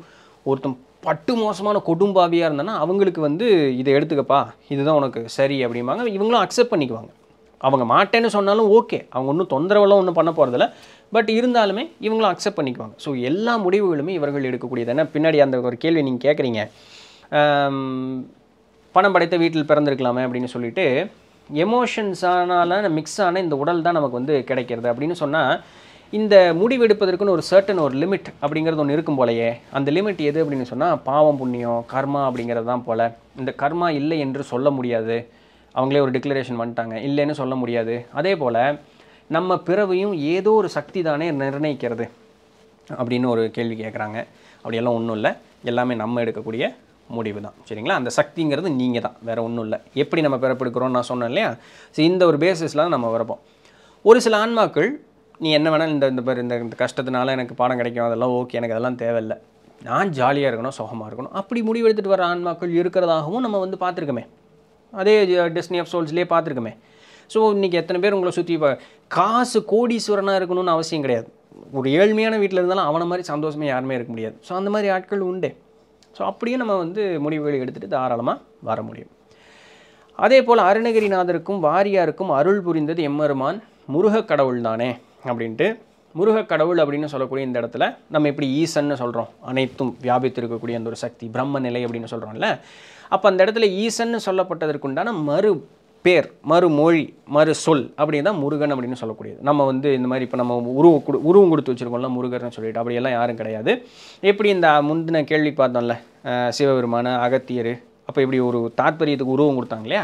ஒருத்தன் பட்டு மோசமான கொடும்பாவியாக இருந்தேன்னா அவங்களுக்கு வந்து இதை எடுத்துக்கப்பா இதுதான் உனக்கு சரி அப்படிம்பாங்க இவங்களும் அக்செப்ட் பண்ணிக்குவாங்க அவங்க மாட்டேன்னு சொன்னாலும் ஓகே அவங்க ஒன்றும் தொந்தரவெல்லாம் ஒன்றும் பண்ண போகிறதில்ல பட் இருந்தாலுமே இவங்களும் அக்செப்ட் பண்ணிக்குவாங்க ஸோ எல்லா முடிவுகளுமே இவர்கள் எடுக்கக்கூடியது ஏன்னா பின்னாடி அந்த ஒரு கேள்வி நீங்கள் கேட்குறீங்க பணம் படைத்த வீட்டில் பிறந்திருக்கலாமே அப்படின்னு சொல்லிட்டு எமோஷன்ஸானால மிக்ஸ் ஆன இந்த உடல் தான் நமக்கு வந்து கிடைக்கிறது அப்படின்னு சொன்னால் இந்த முடிவு எடுப்பதற்குன்னு ஒரு சர்ட்டன் ஒரு லிமிட் அப்படிங்கிறது ஒன்று இருக்கும் போலயே அந்த லிமிட் எது அப்படின்னு சொன்னால் பாவம் புண்ணியம் கர்மா அப்படிங்கிறது தான் போல் இந்த கர்மா இல்லை என்று சொல்ல முடியாது அவங்களே ஒரு டிக்ளரேஷன் பண்ணிட்டாங்க இல்லைன்னு சொல்ல முடியாது அதே போல் நம்ம பிறவையும் ஏதோ ஒரு சக்தி தானே நிர்ணயிக்கிறது அப்படின்னு ஒரு கேள்வி கேட்குறாங்க அப்படியெல்லாம் ஒன்றும் இல்லை எல்லாமே நம்ம எடுக்கக்கூடிய முடிவு தான் சரிங்களா அந்த சக்திங்கிறது நீங்கள் தான் வேறு ஒன்றும் இல்லை எப்படி நம்ம பிறப்பெடுக்கிறோம்னு நான் சொன்னேன் இல்லையா ஸோ இந்த ஒரு பேசிஸில் நம்ம வரப்போம் ஒரு சில ஆன்மாக்கள் நீ என்ன வேணாலும் இந்த இந்த இந்த இந்த கஷ்டத்தினால எனக்கு பாடம் கிடைக்கும் அதெல்லாம் ஓகே எனக்கு அதெல்லாம் தேவையில்லை நான் ஜாலியாக இருக்கணும் சுகமாக இருக்கணும் அப்படி முடிவெடுத்துட்டு வர ஆன்மாக்கள் இருக்கிறதாகவும் நம்ம வந்து பார்த்துருக்கோமே அதே டெஸ்னி ஆஃப் சோல்ஸ்லேயே பார்த்துருக்கோமே ஸோ இன்றைக்கி எத்தனை பேர் உங்களை சுற்றி இப்போ காசு கோடீஸ்வரனாக இருக்கணும்னு அவசியம் கிடையாது ஒரு ஏழ்மையான வீட்டில் இருந்தாலும் அவனை மாதிரி சந்தோஷமே யாருமே இருக்க முடியாது ஸோ அந்த மாதிரி ஆட்கள் உண்டு ஸோ அப்படியே நம்ம வந்து முடிவுகளை எடுத்துகிட்டு தாராளமாக வர முடியும் அதே போல் அருணகிரிநாதருக்கும் வாரியாருக்கும் அருள் புரிந்தது எம்மருமான் முருக கடவுள் தானே அப்படின்ட்டு முருக கடவுள் அப்படின்னு சொல்லக்கூடிய இந்த இடத்துல நம்ம எப்படி ஈசன்னு சொல்கிறோம் அனைத்தும் வியாபித்து இருக்கக்கூடிய அந்த ஒரு சக்தி பிரம்ம நிலை அப்படின்னு சொல்கிறோம்ல அப்போ அந்த இடத்துல ஈசன்னு சொல்லப்பட்டதற்குண்டான மறு பேர் மறுமொழி மறு சொல் அப்படின்னு தான் முருகன் அப்படின்னு சொல்லக்கூடியது நம்ம வந்து இந்த மாதிரி இப்போ நம்ம உருவ கொடு உருவம் கொடுத்து வச்சுருக்கோம்ல முருகர்னு சொல்லிட்டு அப்படியெல்லாம் யாரும் கிடையாது எப்படி இந்த முந்தின கேள்வி பார்த்தோம்ல சிவபெருமான அகத்தியர் அப்போ இப்படி ஒரு தாத்பரியத்துக்கு உருவம் கொடுத்தாங்க இல்லையா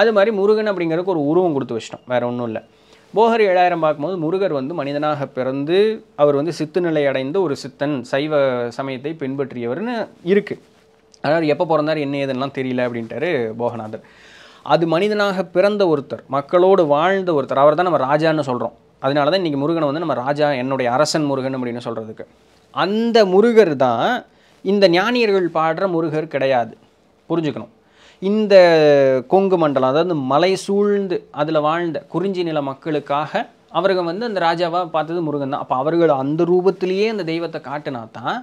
அது மாதிரி முருகன் அப்படிங்கிறதுக்கு ஒரு உருவம் கொடுத்து வச்சிட்டோம் வேறு ஒன்றும் இல்லை போகர் ஏழாயிரம் பார்க்கும்போது முருகர் வந்து மனிதனாக பிறந்து அவர் வந்து சித்து நிலை அடைந்த ஒரு சித்தன் சைவ சமயத்தை பின்பற்றியவர்னு இருக்குது அதனால் எப்போ பிறந்தார் என்ன ஏதுன்னெலாம் தெரியல அப்படின்ட்டு போகநாதர் அது மனிதனாக பிறந்த ஒருத்தர் மக்களோடு வாழ்ந்த ஒருத்தர் அவர் தான் நம்ம ராஜான்னு சொல்கிறோம் அதனால தான் இன்றைக்கி முருகனை வந்து நம்ம ராஜா என்னுடைய அரசன் முருகன் அப்படின்னு சொல்கிறதுக்கு அந்த முருகர் தான் இந்த ஞானியர்கள் பாடுற முருகர் கிடையாது புரிஞ்சுக்கணும் இந்த கொங்கு மண்டலம் அதாவது மலை சூழ்ந்து அதில் வாழ்ந்த குறிஞ்சி நில மக்களுக்காக அவர்கள் வந்து அந்த ராஜாவாக பார்த்தது முருகன் தான் அப்போ அவர்கள் அந்த ரூபத்திலேயே அந்த தெய்வத்தை காட்டினா தான்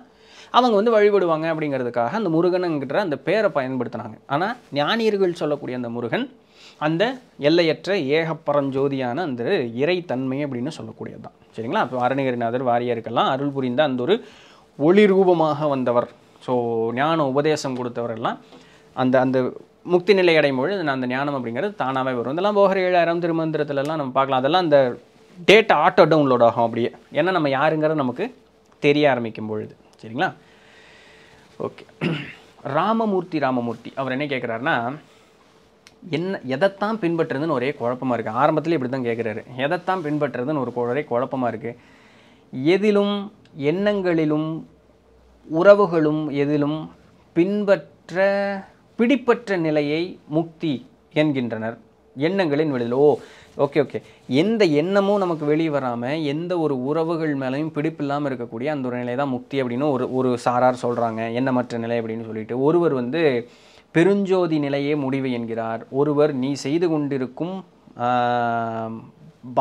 அவங்க வந்து வழிபடுவாங்க அப்படிங்கிறதுக்காக அந்த முருகனுங்கிற அந்த பேரை பயன்படுத்தினாங்க ஆனால் ஞானியர்கள் சொல்லக்கூடிய அந்த முருகன் அந்த எல்லையற்ற ஏகப்பரஞ்சோதியான அந்த இறைத்தன்மை அப்படின்னு சொல்லக்கூடியது தான் சரிங்களா அப்போ அருணகிரிநாதர் வாரியருக்கெல்லாம் அருள் புரிந்த அந்த ஒரு ஒளி ரூபமாக வந்தவர் ஸோ ஞான உபதேசம் கொடுத்தவரெல்லாம் அந்த அந்த முக்தி நிலை அடையும் பொழுது அந்த ஞானம் அப்படிங்கிறது தானாகவே வரும் இதெல்லாம் போகிற ஏழாயிரம் திருமந்திரத்துலலாம் நம்ம பார்க்கலாம் அதெல்லாம் அந்த டேட்டா ஆட்டோ டவுன்லோட் ஆகும் அப்படியே ஏன்னா நம்ம யாருங்கிறது நமக்கு தெரிய ஆரம்பிக்கும் பொழுது சரிங்களா ஓகே ராமமூர்த்தி ராமமூர்த்தி அவர் என்ன கேட்குறாருன்னா என்ன எதைத்தான் பின்பற்றுறதுன்னு ஒரே குழப்பமாக இருக்குது ஆரம்பத்தில் இப்படி தான் கேட்குறாரு எதைத்தான் பின்பற்றுறதுன்னு ஒரு ஒரே குழப்பமாக இருக்குது எதிலும் எண்ணங்களிலும் உறவுகளும் எதிலும் பின்பற்ற பிடிப்பற்ற நிலையை முக்தி என்கின்றனர் எண்ணங்களின் வெளியில் ஓ ஓகே ஓகே எந்த எண்ணமும் நமக்கு வெளியே வராமல் எந்த ஒரு உறவுகள் மேலேயும் பிடிப்பு இல்லாமல் இருக்கக்கூடிய அந்த ஒரு நிலை தான் முக்தி அப்படின்னு ஒரு ஒரு சாரார் சொல்கிறாங்க எண்ணமற்ற நிலை அப்படின்னு சொல்லிட்டு ஒருவர் வந்து பெருஞ்சோதி நிலையே முடிவு என்கிறார் ஒருவர் நீ செய்து கொண்டிருக்கும்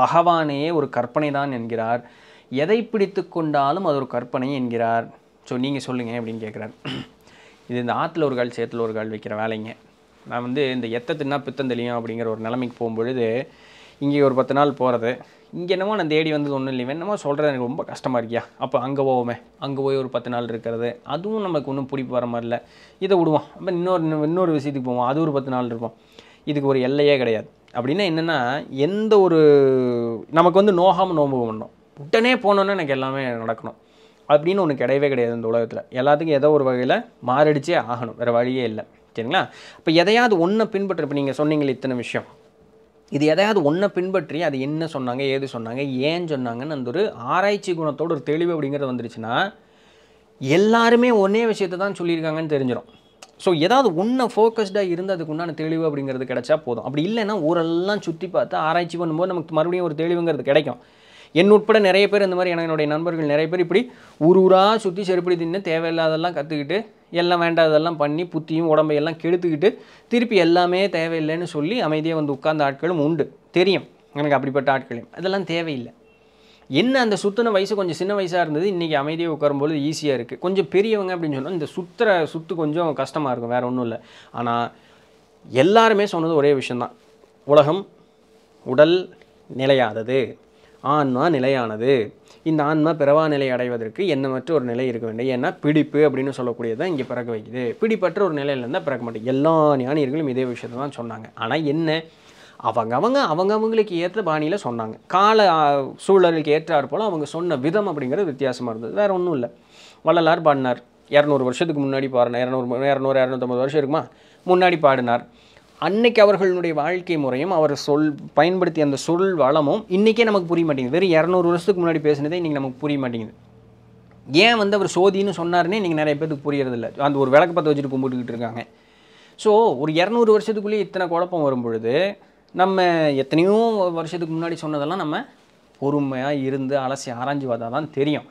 பகவானே ஒரு கற்பனை தான் என்கிறார் எதை பிடித்து கொண்டாலும் அது ஒரு கற்பனை என்கிறார் ஸோ நீங்கள் சொல்லுங்கள் அப்படின்னு கேட்குறார் இது இந்த ஆற்றுல ஒரு கால் சேத்துல ஒரு கால் வைக்கிற வேலைங்க நான் வந்து இந்த எத்த தின்னா பித்தம் தெளியும் அப்படிங்கிற ஒரு நிலைமைக்கு போகும்பொழுது இங்கே ஒரு பத்து நாள் போகிறது இங்கே என்னமோ நான் தேடி வந்தது ஒன்றும் இல்லை என்னமோ சொல்கிறது எனக்கு ரொம்ப கஷ்டமாக இருக்கியா அப்போ அங்கே போவோமே அங்கே போய் ஒரு பத்து நாள் இருக்கிறது அதுவும் நமக்கு ஒன்றும் பிடிப்பு வர மாதிரி இல்லை இதை விடுவோம் அப்போ இன்னொரு இன்னொரு விஷயத்துக்கு போவோம் அது ஒரு பத்து நாள் இருப்போம் இதுக்கு ஒரு எல்லையே கிடையாது அப்படின்னா என்னென்னா எந்த ஒரு நமக்கு வந்து நோகாமல் நோம்பு பண்ணணும் உடனே போனோன்னே எனக்கு எல்லாமே நடக்கணும் அப்படின்னு ஒன்று கிடையவே கிடையாது இந்த உலகத்தில் எல்லாத்துக்கும் ஏதோ ஒரு வகையில் மாறிடிச்சே ஆகணும் வேறு வழியே இல்லை சரிங்களா இப்போ எதையாவது ஒன்றை பின்பற்ற இப்போ நீங்கள் சொன்னீங்களே இத்தனை விஷயம் இது எதையாவது ஒன்றை பின்பற்றி அது என்ன சொன்னாங்க ஏது சொன்னாங்க ஏன் சொன்னாங்கன்னு அந்த ஒரு ஆராய்ச்சி குணத்தோட ஒரு தெளிவு அப்படிங்கிறது வந்துருச்சுன்னா எல்லாருமே ஒன்றே விஷயத்தை தான் சொல்லியிருக்காங்கன்னு தெரிஞ்சிடும் ஸோ ஏதாவது ஒன்றை ஃபோக்கஸ்டாக இருந்து அதுக்கு உண்டான தெளிவு அப்படிங்கிறது கிடைச்சா போதும் அப்படி இல்லைன்னா ஊரெல்லாம் சுற்றி பார்த்து ஆராய்ச்சி பண்ணும்போது நமக்கு மறுபடியும் ஒரு தெளிவுங்கிறது கிடைக்கும் என் உட்பட நிறைய பேர் இந்த மாதிரி எனக்கு என்னுடைய நண்பர்கள் நிறைய பேர் இப்படி ஊர் ஊராக சுற்றி செருப்படி தின்னு தேவையில்லாதெல்லாம் கற்றுக்கிட்டு எல்லாம் வேண்டாதெல்லாம் பண்ணி புத்தியும் உடம்பையெல்லாம் கெடுத்துக்கிட்டு திருப்பி எல்லாமே தேவையில்லைன்னு சொல்லி அமைதியாக வந்து உட்கார்ந்த ஆட்களும் உண்டு தெரியும் எனக்கு அப்படிப்பட்ட ஆட்களையும் அதெல்லாம் தேவையில்லை என்ன அந்த சுற்றின வயசு கொஞ்சம் சின்ன வயசாக இருந்தது இன்றைக்கி அமைதியாக உட்காரும்போது ஈஸியாக இருக்குது கொஞ்சம் பெரியவங்க அப்படின்னு சொன்னால் இந்த சுற்றுற சுற்று கொஞ்சம் கஷ்டமாக இருக்கும் வேறு ஒன்றும் இல்லை ஆனால் எல்லாருமே சொன்னது ஒரே விஷயந்தான் உலகம் உடல் நிலையாதது ஆன்மா நிலையானது இந்த ஆன்மா பிறவா நிலை அடைவதற்கு எண்ணமற்ற ஒரு நிலை இருக்க வேண்டும் ஏன்னா பிடிப்பு அப்படின்னு சொல்லக்கூடியது தான் இங்கே பிறக்க வைக்குது பிடிப்பற்ற ஒரு நிலையில் இருந்தால் பிறக்க மாட்டேன் எல்லா ஞானியர்களும் இதே விஷயத்தை தான் சொன்னாங்க ஆனால் என்ன அவங்க அவங்க அவங்கவங்களுக்கு ஏற்ற பாணியில் சொன்னாங்க கால சூழலுக்கு ஏற்றாறு போல் அவங்க சொன்ன விதம் அப்படிங்கிறது வித்தியாசமாக இருந்தது வேறு ஒன்றும் இல்லை வள்ளலார் பாடினார் இரநூறு வருஷத்துக்கு முன்னாடி பாடினார் இரநூறு இரநூறு இரநூத்தம்பது வருஷம் இருக்குமா முன்னாடி பாடினார் அன்னைக்கு அவர்களுடைய வாழ்க்கை முறையும் அவர் சொல் பயன்படுத்திய அந்த சொல் வளமும் இன்றைக்கே நமக்கு புரிய மாட்டேங்குது வெறும் இரநூறு வருஷத்துக்கு முன்னாடி பேசினதே இன்றைக்கி நமக்கு புரிய மாட்டேங்குது ஏன் வந்து அவர் சோதின்னு சொன்னார்னே நீங்கள் நிறைய பேருக்கு புரியறதில்ல அந்த ஒரு விளக்கு பற்ற வச்சுட்டு கும்பிட்டுக்கிட்டு இருக்காங்க ஸோ ஒரு இரநூறு வருஷத்துக்குள்ளேயே இத்தனை குழப்பம் வரும் பொழுது நம்ம எத்தனையோ வருஷத்துக்கு முன்னாடி சொன்னதெல்லாம் நம்ம பொறுமையாக இருந்து அலசி ஆராய்ஞ்சி வந்தால் தான் தெரியும்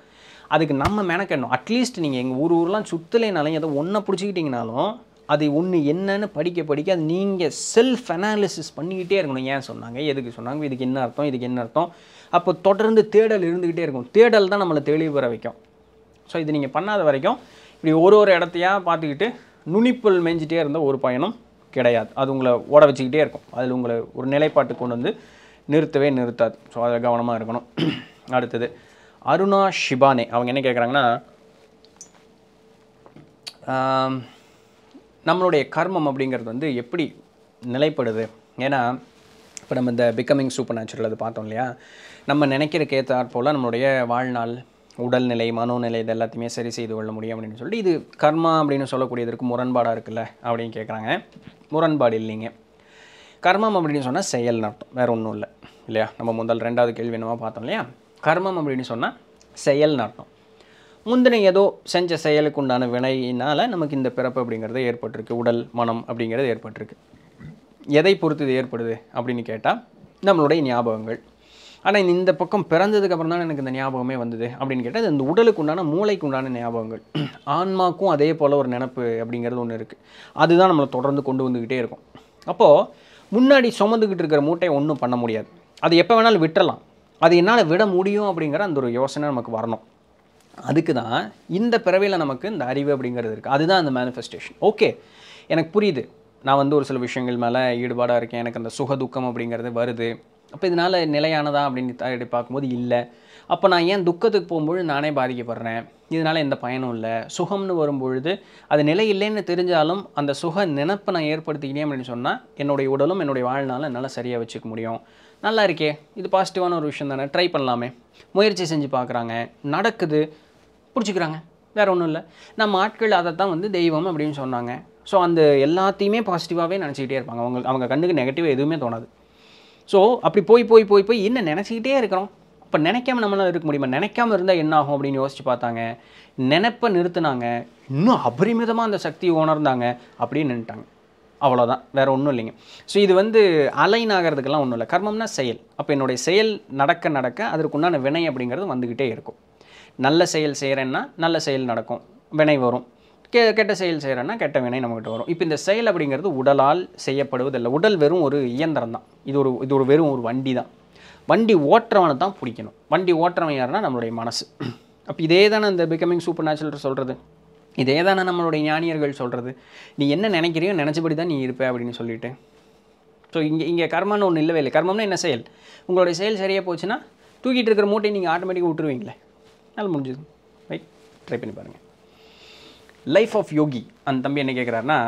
அதுக்கு நம்ம மெனக்கணும் அட்லீஸ்ட் நீங்கள் எங்கள் ஊர் ஊர்லாம் சுற்றலைனாலும் ஏதோ ஒன்றை பிடிச்சிக்கிட்டிங்கனாலும் அது ஒன்று என்னன்னு படிக்க படிக்க அது நீங்கள் செல்ஃப் அனாலிசிஸ் பண்ணிக்கிட்டே இருக்கணும் ஏன் சொன்னாங்க எதுக்கு சொன்னாங்க இதுக்கு என்ன அர்த்தம் இதுக்கு என்ன அர்த்தம் அப்போ தொடர்ந்து தேடல் இருந்துக்கிட்டே இருக்கும் தேடல் தான் நம்மளை தெளிவு பெற வைக்கும் ஸோ இது நீங்கள் பண்ணாத வரைக்கும் இப்படி ஒரு ஒரு இடத்தையாக பார்த்துக்கிட்டு நுனிப்புல் மேய்ஞ்சிட்டே இருந்த ஒரு பயணம் கிடையாது அது உங்களை ஓட வச்சுக்கிட்டே இருக்கும் அதில் உங்களை ஒரு நிலைப்பாட்டு கொண்டு வந்து நிறுத்தவே நிறுத்தாது ஸோ அதில் கவனமாக இருக்கணும் அடுத்தது அருணா ஷிபானே அவங்க என்ன கேட்குறாங்கன்னா நம்மளுடைய கர்மம் அப்படிங்கிறது வந்து எப்படி நிலைப்படுது ஏன்னா இப்போ நம்ம இந்த பிகமிங் சூப்பர் நேச்சுரல் அது பார்த்தோம் இல்லையா நம்ம நினைக்கிற ஏற்றாற் போல் நம்மளுடைய வாழ்நாள் உடல்நிலை மனோநிலை இது எல்லாத்தையுமே சரி செய்து கொள்ள முடியும் அப்படின்னு சொல்லிட்டு இது கர்மா அப்படின்னு சொல்லக்கூடியதற்கு முரண்பாடாக இருக்குல்ல அப்படின்னு கேட்குறாங்க முரண்பாடு இல்லைங்க கர்மம் அப்படின்னு சொன்னால் செயல் அர்த்தம் வேறு ஒன்றும் இல்லை இல்லையா நம்ம முதல் ரெண்டாவது கேள்வி என்னவோ பார்த்தோம் இல்லையா கர்மம் அப்படின்னு சொன்னால் செயல் அர்த்தம் முந்தின ஏதோ செஞ்ச செயலுக்கு உண்டான வினையினால் நமக்கு இந்த பிறப்பு அப்படிங்கிறது ஏற்பட்டிருக்கு உடல் மனம் அப்படிங்கிறது ஏற்பட்டிருக்கு எதை பொறுத்து இது ஏற்படுது அப்படின்னு கேட்டால் நம்மளுடைய ஞாபகங்கள் ஆனால் இந்த பக்கம் பிறந்ததுக்கப்புறம் தான் எனக்கு இந்த ஞாபகமே வந்தது அப்படின்னு கேட்டால் இந்த உடலுக்கு உண்டான மூளைக்கு உண்டான ஞாபகங்கள் ஆன்மாக்கும் அதே போல் ஒரு நினப்பு அப்படிங்கிறது ஒன்று இருக்குது அதுதான் நம்மளை தொடர்ந்து கொண்டு வந்துக்கிட்டே இருக்கும் அப்போது முன்னாடி சுமந்துக்கிட்டு இருக்கிற மூட்டையை ஒன்றும் பண்ண முடியாது அது எப்போ வேணாலும் விட்டுறலாம் அது என்னால் விட முடியும் அப்படிங்கிற அந்த ஒரு யோசனை நமக்கு வரணும் அதுக்கு தான் இந்த பிறவையில் நமக்கு இந்த அறிவு அப்படிங்கிறது இருக்குது அதுதான் அந்த மேனிஃபெஸ்டேஷன் ஓகே எனக்கு புரியுது நான் வந்து ஒரு சில விஷயங்கள் மேலே ஈடுபாடாக இருக்கேன் எனக்கு அந்த சுக துக்கம் அப்படிங்கிறது வருது அப்போ இதனால் நிலையானதா அப்படின்னு பார்க்கும்போது இல்லை அப்போ நான் ஏன் துக்கத்துக்கு போகும்பொழுது நானே பாதிக்கப்படுறேன் இதனால் எந்த பயனும் இல்லை சுகம்னு வரும்பொழுது அது நிலை இல்லைன்னு தெரிஞ்சாலும் அந்த சுக நினப்பை நான் ஏற்படுத்திக்கினேன் அப்படின்னு சொன்னால் என்னுடைய உடலும் என்னுடைய வாழ்நாளும் என்னால் சரியாக வச்சுக்க முடியும் நல்லா இருக்கே இது பாசிட்டிவான ஒரு விஷயம் தானே ட்ரை பண்ணலாமே முயற்சி செஞ்சு பார்க்குறாங்க நடக்குது பிடிச்சிக்கிறாங்க வேறு ஒன்றும் இல்லை நம்ம ஆட்கள் அதை தான் வந்து தெய்வம் அப்படின்னு சொன்னாங்க ஸோ அந்த எல்லாத்தையுமே பாசிட்டிவாகவே நினச்சிக்கிட்டே இருப்பாங்க அவங்க அவங்க கண்ணுக்கு நெகட்டிவாக எதுவுமே தோணாது ஸோ அப்படி போய் போய் போய் போய் என்ன நினச்சிக்கிட்டே இருக்கிறோம் இப்போ நினைக்காம நம்மளால் இருக்க முடியுமா நினைக்காம இருந்தால் என்ன ஆகும் அப்படின்னு யோசிச்சு பார்த்தாங்க நினைப்பை நிறுத்தினாங்க இன்னும் அபரிமிதமாக அந்த சக்தி உணர்ந்தாங்க அப்படின்னு நின்ட்டாங்க அவ்வளோதான் வேறு ஒன்றும் இல்லைங்க ஸோ இது வந்து அலைன் ஆகிறதுக்கெல்லாம் ஒன்றும் இல்லை கர்மம்னா செயல் அப்போ என்னுடைய செயல் நடக்க நடக்க அதற்குண்டான வினை அப்படிங்கிறது வந்துக்கிட்டே இருக்கும் நல்ல செயல் செய்கிறேன்னா நல்ல செயல் நடக்கும் வினை வரும் கெ கெட்ட செயல் செய்கிறேன்னா கெட்ட வினை நம்மகிட்ட வரும் இப்போ இந்த செயல் அப்படிங்கிறது உடலால் செய்யப்படுவதில்லை உடல் வெறும் ஒரு இயந்திரம் தான் இது ஒரு இது ஒரு வெறும் ஒரு வண்டி தான் வண்டி ஓட்டுறவனை தான் பிடிக்கணும் வண்டி ஓட்டுறவன் யாருன்னா நம்மளுடைய மனசு அப்போ இதே தானே இந்த பிகமிங் சூப்பர் நேச்சுரல் சொல்கிறது இதே தானே நம்மளுடைய ஞானியர்கள் சொல்கிறது நீ என்ன நினைக்கிறியோ நினச்சபடி தான் நீ இருப்பே அப்படின்னு சொல்லிட்டு ஸோ இங்கே இங்கே கர்மான்னு ஒன்று இல்லவே இல்லை கர்மம்னா என்ன செயல் உங்களுடைய செயல் சரியாக போச்சுன்னா தூக்கிட்டு இருக்கிற மூட்டையும் நீங்கள் ஆட்டோமேட்டிக்காக விட்டுருவீங்களே நல்ல முடிஞ்சது ரைட் ட்ரை பண்ணி பாருங்கள் லைஃப் ஆஃப் யோகி அந்த தம்பி என்ன கேட்குறாருன்னா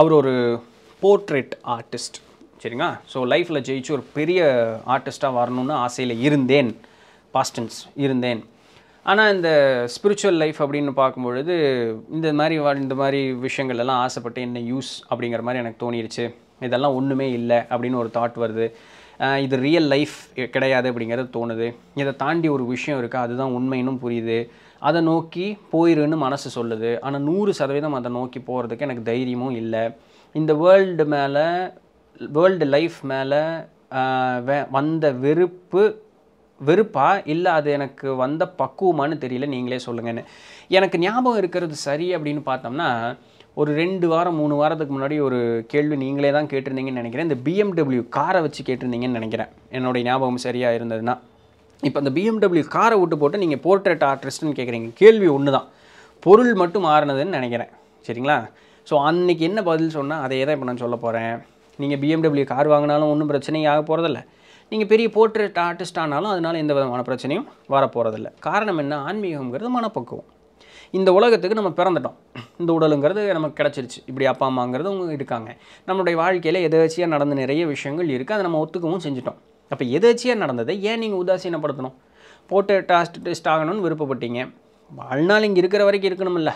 அவர் ஒரு போர்ட்ரேட் ஆர்டிஸ்ட் சரிங்களா ஸோ லைஃப்பில் ஜெயிச்சு ஒரு பெரிய ஆர்டிஸ்ட்டாக வரணும்னு ஆசையில் இருந்தேன் பாஸ்டன்ஸ் இருந்தேன் ஆனால் இந்த ஸ்பிரிச்சுவல் லைஃப் அப்படின்னு பார்க்கும்பொழுது இந்த மாதிரி இந்த மாதிரி விஷயங்கள் எல்லாம் ஆசைப்பட்டு என்ன யூஸ் அப்படிங்கிற மாதிரி எனக்கு தோணிருச்சு இதெல்லாம் ஒன்றுமே இல்லை அப்படின்னு ஒரு தாட் வருது இது ரியல் லைஃப் கிடையாது அப்படிங்கிறது தோணுது இதை தாண்டி ஒரு விஷயம் இருக்குது அதுதான் உண்மைன்னும் புரியுது அதை நோக்கி போயிருன்னு மனசு சொல்லுது ஆனால் நூறு சதவீதம் அதை நோக்கி போகிறதுக்கு எனக்கு தைரியமும் இல்லை இந்த வேர்ல்டு மேலே வேர்ல்டு லைஃப் மேலே வந்த வெறுப்பு வெறுப்பா இல்லை அது எனக்கு வந்த பக்குவமானு தெரியல நீங்களே சொல்லுங்கன்னு எனக்கு ஞாபகம் இருக்கிறது சரி அப்படின்னு பார்த்தோம்னா ஒரு ரெண்டு வாரம் மூணு வாரத்துக்கு முன்னாடி ஒரு கேள்வி நீங்களே தான் கேட்டிருந்தீங்கன்னு நினைக்கிறேன் இந்த பிஎம்டபிள்யூ காரை வச்சு கேட்டிருந்தீங்கன்னு நினைக்கிறேன் என்னுடைய ஞாபகம் சரியாக இருந்ததுன்னா இப்போ அந்த பிஎம்டபிள்யூ காரை விட்டு போட்டு நீங்கள் போர்ட்ரேட் ஆர்டிஸ்ட்னு கேட்குறீங்க கேள்வி ஒன்று தான் பொருள் மட்டும் மாறினதுன்னு நினைக்கிறேன் சரிங்களா ஸோ அன்றைக்கி என்ன பதில் சொன்னால் அதே தான் இப்போ நான் சொல்ல போகிறேன் நீங்கள் பிஎம்டபிள்யூ கார் வாங்கினாலும் ஒன்றும் பிரச்சனையாக போகிறதில்ல நீங்கள் பெரிய போர்ட்ரேட் ஆர்டிஸ்ட் ஆனாலும் அதனால் எந்த விதமான பிரச்சனையும் வரப்போகிறதில்ல காரணம் என்ன ஆன்மீகங்கிறது மனப்பக்குவம் இந்த உலகத்துக்கு நம்ம பிறந்துட்டோம் இந்த உடலுங்கிறது நமக்கு கிடச்சிருச்சு இப்படி அப்பா அம்மாங்கிறது அவங்க இருக்காங்க நம்மளுடைய வாழ்க்கையில் எதாச்சியாக நடந்த நிறைய விஷயங்கள் இருக்குது அதை நம்ம ஒத்துக்கவும் செஞ்சுட்டோம் அப்போ எதாச்சியாக நடந்ததை ஏன் நீங்கள் உதாசீனப்படுத்தணும் போட்டு டாஸ்ட் டெஸ்ட் ஆகணும்னு விருப்பப்பட்டீங்க வாழ்நாள் இங்கே இருக்கிற வரைக்கும் இருக்கணுமில்ல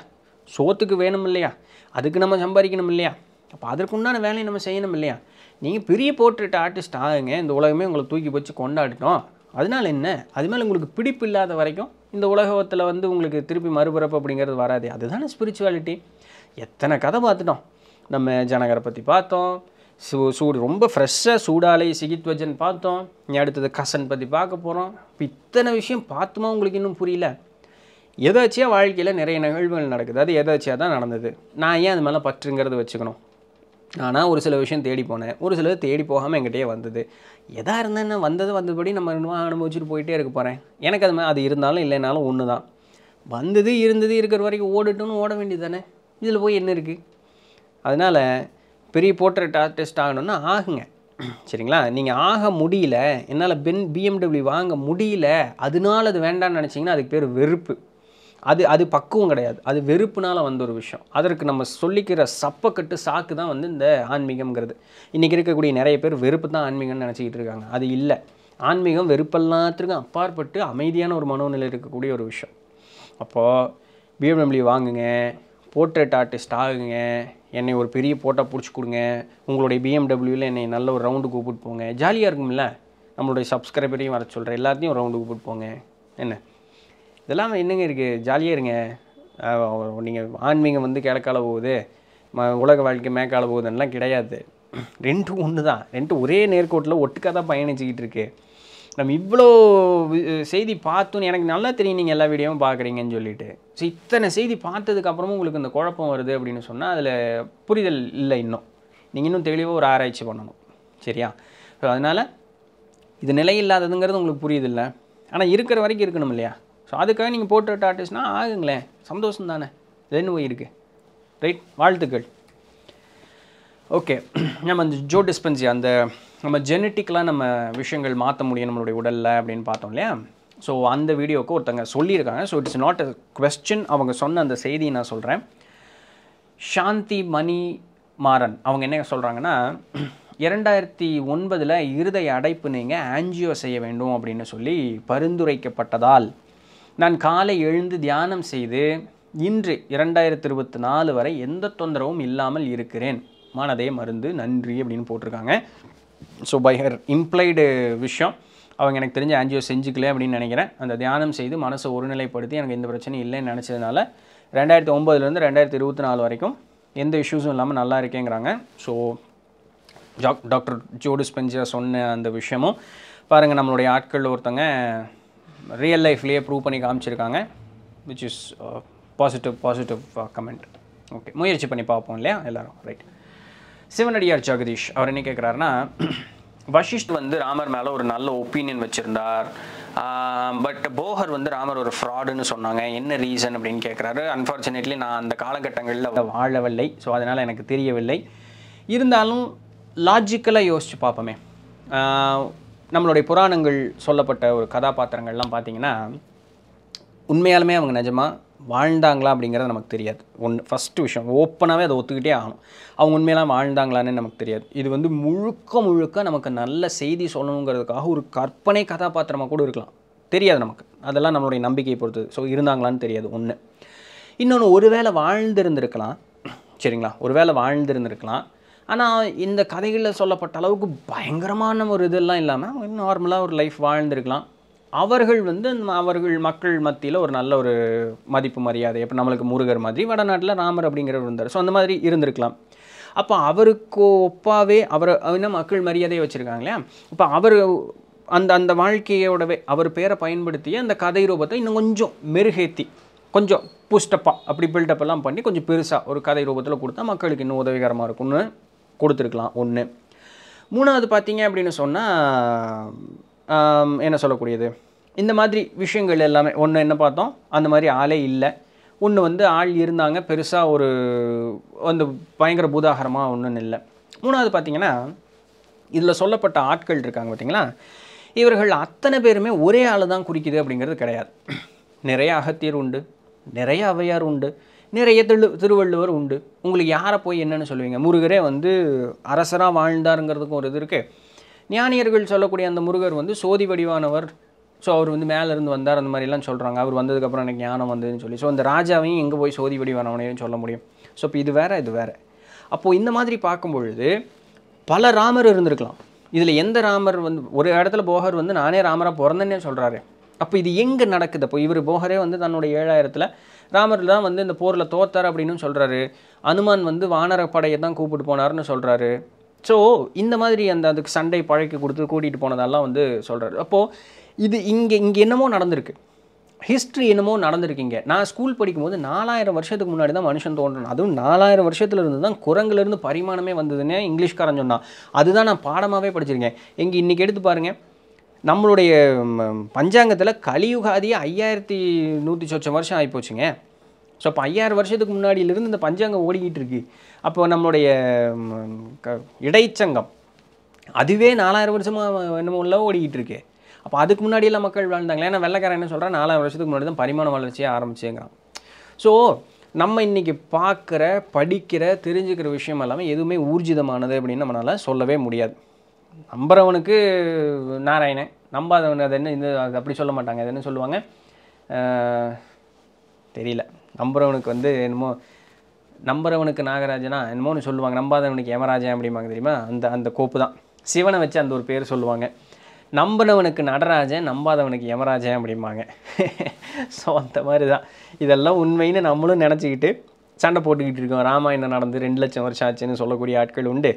சோத்துக்கு வேணும் இல்லையா அதுக்கு நம்ம சம்பாதிக்கணும் இல்லையா அப்போ அதற்குண்டான வேலையை நம்ம செய்யணும் இல்லையா நீங்கள் பெரிய போர்ட்ரேட் ஆர்டிஸ்ட் ஆகுங்க இந்த உலகமே உங்களை தூக்கி வச்சு கொண்டாடிட்டோம் அதனால் என்ன அது மேலே உங்களுக்கு பிடிப்பு இல்லாத வரைக்கும் இந்த உலகத்தில் வந்து உங்களுக்கு திருப்பி மறுபிறப்பு அப்படிங்கிறது வராது அதுதானே ஸ்பிரிச்சுவாலிட்டி எத்தனை கதை பார்த்துட்டோம் நம்ம ஜனகரை பற்றி பார்த்தோம் சூ சூடு ரொம்ப ஃப்ரெஷ்ஷாக சூடாலை சிகித்வஜன் பார்த்தோம் அடுத்தது கசன் பற்றி பார்க்க போகிறோம் இப்போ இத்தனை விஷயம் பார்த்துமா உங்களுக்கு இன்னும் புரியல ஏதாச்சியாக வாழ்க்கையில் நிறைய நிகழ்வுகள் நடக்குது அது எதாச்சியாக தான் நடந்தது நான் ஏன் அது மேலே பற்றுங்கிறது வச்சுக்கணும் ஆனால் ஒரு சில விஷயம் தேடி போனேன் ஒரு சிலது தேடி போகாமல் எங்கிட்டே வந்தது எதாக இருந்தேன்னு வந்தது வந்தபடி நம்ம அனுபவிச்சுட்டு போயிட்டே இருக்க போகிறேன் எனக்கு அது அது இருந்தாலும் இல்லைனாலும் ஒன்று தான் வந்தது இருந்தது இருக்கிற வரைக்கும் ஓடட்டும்னு ஓட வேண்டியது தானே இதில் போய் என்ன இருக்குது அதனால் பெரிய போர்ட்ரேட் ஆர்டிஸ்ட் ஆகணும்னா ஆகுங்க சரிங்களா நீங்கள் ஆக முடியல என்னால் பென் பிஎம்டபிள்யூ வாங்க முடியல அதனால அது வேண்டாம்னு நினச்சிங்கன்னா அதுக்கு பேர் வெறுப்பு அது அது பக்குவம் கிடையாது அது வெறுப்புனால் வந்த ஒரு விஷயம் அதற்கு நம்ம சொல்லிக்கிற சப்பக்கட்டு சாக்கு தான் வந்து இந்த ஆன்மீகம்ங்கிறது இன்றைக்கி இருக்கக்கூடிய நிறைய பேர் வெறுப்பு தான் ஆன்மீகம்னு நினச்சிக்கிட்டு இருக்காங்க அது இல்லை ஆன்மீகம் வெறுப்பெல்லாத்துக்கும் அப்பாற்பட்டு அமைதியான ஒரு மனோநிலை இருக்கக்கூடிய ஒரு விஷயம் அப்போது பிஎம்டபிள்யூ வாங்குங்க போர்ட்ரேட் ஆர்டிஸ்ட் ஆகுங்க என்னை ஒரு பெரிய போட்டால் பிடிச்சி கொடுங்க உங்களுடைய பிஎம்டபிள்யூவில் என்னை நல்ல ஒரு ரவுண்டு கூப்பிட்டு போங்க ஜாலியாக இருக்கும்ல நம்மளுடைய சப்ஸ்கிரைபரையும் வர சொல்கிறேன் எல்லாத்தையும் ரவுண்டு கூப்பிட்டு போங்க என்ன இதெல்லாம் என்னங்க இருக்குது ஜாலியாக இருங்க நீங்கள் ஆன்மீகம் வந்து கிழக்கால போகுது ம உலக வாழ்க்கை மேற்கால போகுதுன்னெலாம் கிடையாது ரெண்டும் ஒன்று தான் ரெண்டும் ஒரே நேர்கோட்டில் ஒட்டுக்காக தான் பயணிச்சுக்கிட்டு இருக்கு நம்ம இவ்வளோ செய்தி பார்த்தோன்னு எனக்கு நல்லா தெரியும் நீங்கள் எல்லா வீடியோவும் பார்க்குறீங்கன்னு சொல்லிட்டு ஸோ இத்தனை செய்தி பார்த்ததுக்கப்புறமும் உங்களுக்கு இந்த குழப்பம் வருது அப்படின்னு சொன்னால் அதில் புரிதல் இல்லை இன்னும் நீங்கள் இன்னும் தெளிவாக ஒரு ஆராய்ச்சி பண்ணணும் சரியா ஸோ அதனால் இது நிலை இல்லாததுங்கிறது உங்களுக்கு இல்லை ஆனால் இருக்கிற வரைக்கும் இருக்கணும் இல்லையா ஸோ அதுக்காக நீங்கள் போர்ட்ரேட் ஆர்டிஸ்ட்னா ஆகுங்களேன் சந்தோஷம் தானே ரெண்டு ஒய் இருக்குது ரைட் வாழ்த்துக்கள் ஓகே நம்ம அந்த ஜோ டிஸ்பென்சி அந்த நம்ம ஜெனட்டிக்கெலாம் நம்ம விஷயங்கள் மாற்ற முடியும் நம்மளுடைய உடலில் அப்படின்னு பார்த்தோம் இல்லையா ஸோ அந்த வீடியோவுக்கு ஒருத்தங்க சொல்லியிருக்காங்க so it's not a question அவங்க சொன்ன அந்த செய்தியை நான் சொல்கிறேன் சாந்தி மணி மாறன் அவங்க என்ன சொல்கிறாங்கன்னா இரண்டாயிரத்தி ஒன்பதில் இருதய அடைப்பு நீங்கள் ஆன்ஜியோ செய்ய வேண்டும் அப்படின்னு சொல்லி பரிந்துரைக்கப்பட்டதால் நான் காலை எழுந்து தியானம் செய்து இன்று இரண்டாயிரத்தி இருபத்தி நாலு வரை எந்த தொந்தரவும் இல்லாமல் இருக்கிறேன் மனதே மருந்து நன்றி அப்படின்னு போட்டிருக்காங்க ஸோ பை ஹர் இம்ப்ளைடு விஷயம் அவங்க எனக்கு தெரிஞ்ச ஆன்ஜியோ செஞ்சுக்கல அப்படின்னு நினைக்கிறேன் அந்த தியானம் செய்து மனசை ஒருநிலைப்படுத்தி எனக்கு எந்த பிரச்சனையும் இல்லைன்னு நினச்சதுனால ரெண்டாயிரத்தி ஒம்பதுலேருந்து ரெண்டாயிரத்தி இருபத்தி நாலு வரைக்கும் எந்த இஷ்யூஸும் இல்லாமல் நல்லா இருக்கேங்கிறாங்க ஸோ டாக்டர் ஜோடிஸ் பெஞ்சா சொன்ன அந்த விஷயமும் பாருங்கள் நம்மளுடைய ஆட்களில் ஒருத்தங்க ரியல் லைஃப்லேயே ப்ரூவ் பண்ணி காமிச்சிருக்காங்க which is positive positive comment okay முயற்சி பண்ணி பார்ப்போம் இல்லையா எல்லோரும் ரைட் சிவனடியார் ஜெகதீஷ் அவர் என்ன கேட்குறாருன்னா வஷிஷ்ட் வந்து ராமர் மேலே ஒரு நல்ல ஒப்பீனியன் வச்சுருந்தார் பட் போகர் வந்து ராமர் ஒரு ஃப்ராடுன்னு சொன்னாங்க என்ன ரீசன் அப்படின்னு கேட்குறாரு அன்ஃபார்ச்சுனேட்லி நான் அந்த காலகட்டங்களில் வாழவில்லை ஸோ அதனால் எனக்கு தெரியவில்லை இருந்தாலும் லாஜிக்கலாக யோசித்து பார்ப்போமே நம்மளுடைய புராணங்கள் சொல்லப்பட்ட ஒரு கதாபாத்திரங்கள்லாம் பார்த்திங்கன்னா உண்மையாலுமே அவங்க நிஜமாக வாழ்ந்தாங்களா அப்படிங்கிறது நமக்கு தெரியாது ஒன்று ஃபஸ்ட்டு விஷயம் ஓப்பனாகவே அதை ஒத்துக்கிட்டே ஆகணும் அவங்க உண்மையெல்லாம் வாழ்ந்தாங்களான்னு நமக்கு தெரியாது இது வந்து முழுக்க முழுக்க நமக்கு நல்ல செய்தி சொல்லணுங்கிறதுக்காக ஒரு கற்பனை கதாபாத்திரமாக கூட இருக்கலாம் தெரியாது நமக்கு அதெல்லாம் நம்மளுடைய நம்பிக்கையை பொறுத்து ஸோ இருந்தாங்களான்னு தெரியாது ஒன்று இன்னொன்று ஒருவேளை வாழ்ந்திருந்திருக்கலாம் சரிங்களா ஒருவேளை வாழ்ந்திருந்திருக்கலாம் ஆனால் இந்த கதைகளில் சொல்லப்பட்ட அளவுக்கு பயங்கரமான ஒரு இதெல்லாம் இல்லாமல் நார்மலாக ஒரு லைஃப் வாழ்ந்துருக்கலாம் அவர்கள் வந்து அவர்கள் மக்கள் மத்தியில் ஒரு நல்ல ஒரு மதிப்பு மரியாதை இப்போ நம்மளுக்கு முருகர் மாதிரி வடநாட்டில் ராமர் அப்படிங்கிறவர் இருந்தார் ஸோ அந்த மாதிரி இருந்திருக்கலாம் அப்போ அவருக்கு ஒப்பாவே அவரை இன்னும் மக்கள் மரியாதையை வச்சுருக்காங்களே இப்போ அவர் அந்த அந்த வாழ்க்கையோடவே அவர் பேரை பயன்படுத்தி அந்த கதை ரூபத்தை இன்னும் கொஞ்சம் மெருகேற்றி கொஞ்சம் புஷ்டப்பாக அப்படி பில்டப்பெல்லாம் பண்ணி கொஞ்சம் பெருசாக ஒரு கதை ரூபத்தில் கொடுத்தா மக்களுக்கு இன்னும் உதவிகரமாக இருக்கும்னு கொடுத்துருக்கலாம் ஒன்று மூணாவது பார்த்தீங்க அப்படின்னு சொன்னால் என்ன சொல்லக்கூடியது இந்த மாதிரி விஷயங்கள் எல்லாமே ஒன்று என்ன பார்த்தோம் அந்த மாதிரி ஆளே இல்லை ஒன்று வந்து ஆள் இருந்தாங்க பெருசாக ஒரு அந்த பயங்கர பூதாகரமாக ஒன்றும் இல்லை மூணாவது பார்த்திங்கன்னா இதில் சொல்லப்பட்ட ஆட்கள் இருக்காங்க பார்த்திங்களா இவர்கள் அத்தனை பேருமே ஒரே ஆள் தான் குறிக்குது அப்படிங்கிறது கிடையாது நிறைய அகத்தியர் உண்டு நிறைய அவையார் உண்டு நிறைய திரு திருவள்ளுவர் உண்டு உங்களுக்கு யாரை போய் என்னென்னு சொல்லுவீங்க முருகரே வந்து அரசராக வாழ்ந்தாருங்கிறதுக்கும் ஒரு இது இருக்குது ஞானியர்கள் சொல்லக்கூடிய அந்த முருகர் வந்து சோதி வடிவானவர் ஸோ அவர் வந்து மேலேருந்து வந்தார் அந்த மாதிரிலாம் சொல்கிறாங்க அவர் வந்ததுக்கப்புறம் எனக்கு ஞானம் வந்ததுன்னு சொல்லி ஸோ அந்த ராஜாவையும் எங்கே போய் சோதி வடிவானவனையும் சொல்ல முடியும் ஸோ இப்போ இது வேறு இது வேறு அப்போது இந்த மாதிரி பார்க்கும்பொழுது பல ராமர் இருந்திருக்கலாம் இதில் எந்த ராமர் வந்து ஒரு இடத்துல போகர் வந்து நானே ராமராக பிறந்தேன்னே சொல்கிறாரு அப்போ இது எங்கே நடக்குது அப்போ இவர் போகரே வந்து தன்னுடைய ஏழாயிரத்தில் ராமர் தான் வந்து இந்த போரில் தோத்தார் அப்படின்னு சொல்கிறாரு அனுமான் வந்து வானரப்படையை தான் கூப்பிட்டு போனார்னு சொல்கிறாரு ஸோ இந்த மாதிரி அந்த அதுக்கு சண்டை பழக்கி கொடுத்து கூட்டிகிட்டு போனதெல்லாம் வந்து சொல்கிறாரு அப்போது இது இங்கே இங்கே என்னமோ நடந்திருக்கு ஹிஸ்ட்ரி என்னமோ நடந்திருக்கீங்க நான் ஸ்கூல் படிக்கும்போது நாலாயிரம் வருஷத்துக்கு முன்னாடி தான் மனுஷன் தோன்றணும் அதுவும் நாலாயிரம் வருஷத்துலேருந்து தான் குரங்குலேருந்து பரிமாணமே வந்ததுன்னே இங்கிலீஷ்காரன் சொன்னான் அதுதான் நான் பாடமாகவே படிச்சிருக்கேன் இங்கே இன்றைக்கி எடுத்து பாருங்கள் நம்மளுடைய பஞ்சாங்கத்தில் கலியுகாதியே ஐயாயிரத்தி நூற்றி சொச்சம் வருஷம் ஆகிப்போச்சுங்க ஸோ அப்போ ஐயாயிரம் வருஷத்துக்கு முன்னாடியிலிருந்து இந்த பஞ்சாங்கம் ஓடிக்கிட்டு இருக்கு அப்போ நம்மளுடைய க இடைச்சங்கம் அதுவே நாலாயிரம் வருஷமாக என்னமோ ஓடிக்கிட்டு இருக்கு அப்போ அதுக்கு முன்னாடியெல்லாம் மக்கள் வாழ்ந்தாங்களே ஏன்னா வெள்ளக்காரன் என்ன சொல்கிறா நாலாயிரம் வருஷத்துக்கு முன்னாடி தான் பரிமாண வளர்ச்சியை ஆரம்பிச்சுங்கிறான் ஸோ நம்ம இன்றைக்கி பார்க்குற படிக்கிற தெரிஞ்சுக்கிற விஷயம் எல்லாமே எதுவுமே ஊர்ஜிதமானது அப்படின்னு நம்மளால் சொல்லவே முடியாது நம்புறவனுக்கு நாராயணன் நம்பாதவன் அது என்ன இந்த அது அப்படி சொல்ல மாட்டாங்க அது என்ன சொல்லுவாங்க தெரியல நம்புறவனுக்கு வந்து என்னமோ நம்புறவனுக்கு நாகராஜனா என்னமோன்னு சொல்லுவாங்க நம்பாதவனுக்கு யமராஜன் அப்படிம்பாங்க தெரியுமா அந்த அந்த கோப்பு தான் சிவனை வச்சு அந்த ஒரு பேர் சொல்லுவாங்க நம்பினவனுக்கு நடராஜன் நம்பாதவனுக்கு யமராஜன் அப்படிம்பாங்க ஸோ அந்த மாதிரி தான் இதெல்லாம் உண்மைன்னு நம்மளும் நினச்சிக்கிட்டு சண்டை போட்டுக்கிட்டு இருக்கோம் ராமாயணம் நடந்து ரெண்டு லட்சம் வருஷம் ஆச்சுன்னு சொல்லக்கூடிய ஆட்கள் உண்டு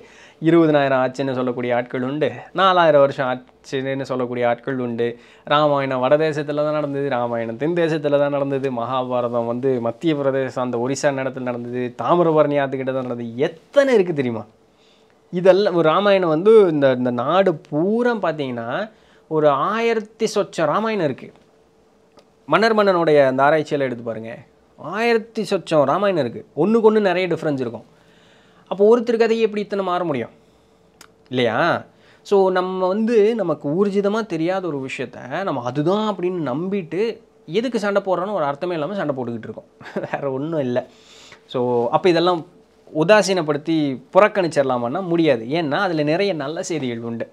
இருபதனாயிரம் ஆச்சுன்னு சொல்லக்கூடிய ஆட்கள் உண்டு நாலாயிரம் வருஷம் ஆச்சுன்னு சொல்லக்கூடிய ஆட்கள் உண்டு ராமாயணம் வடதேசத்தில் தான் நடந்தது ராமாயணம் தென் தேசத்தில் தான் நடந்தது மகாபாரதம் வந்து மத்திய பிரதேசம் அந்த ஒரிசா நேரத்தில் நடந்தது தாமிரபரணி ஆற்றுக்கிட்ட தான் நடந்தது எத்தனை இருக்குது தெரியுமா இதெல்லாம் ஒரு ராமாயணம் வந்து இந்த இந்த நாடு பூரா பார்த்தீங்கன்னா ஒரு ஆயிரத்தி சொச்சம் ராமாயணம் இருக்குது மன்னர் மன்னனுடைய அந்த ஆராய்ச்சியில் எடுத்து பாருங்கள் ஆயிரத்தி சொச்சம் ராமாயணம் இருக்குது ஒன்றுக்கு ஒன்று நிறைய டிஃப்ரென்ஸ் இருக்கும் அப்போ ஒருத்தர் கதையை எப்படி இத்தனை மாற முடியும் இல்லையா ஸோ நம்ம வந்து நமக்கு ஊர்ஜிதமாக தெரியாத ஒரு விஷயத்த நம்ம அதுதான் அப்படின்னு நம்பிட்டு எதுக்கு சண்டை போடுறோன்னு ஒரு அர்த்தமே இல்லாமல் சண்டை போட்டுக்கிட்டு இருக்கோம் வேறு ஒன்றும் இல்லை ஸோ அப்போ இதெல்லாம் உதாசீனப்படுத்தி புறக்கணிச்சிடலாமான்னா முடியாது ஏன்னா அதில் நிறைய நல்ல செய்திகள் உண்டு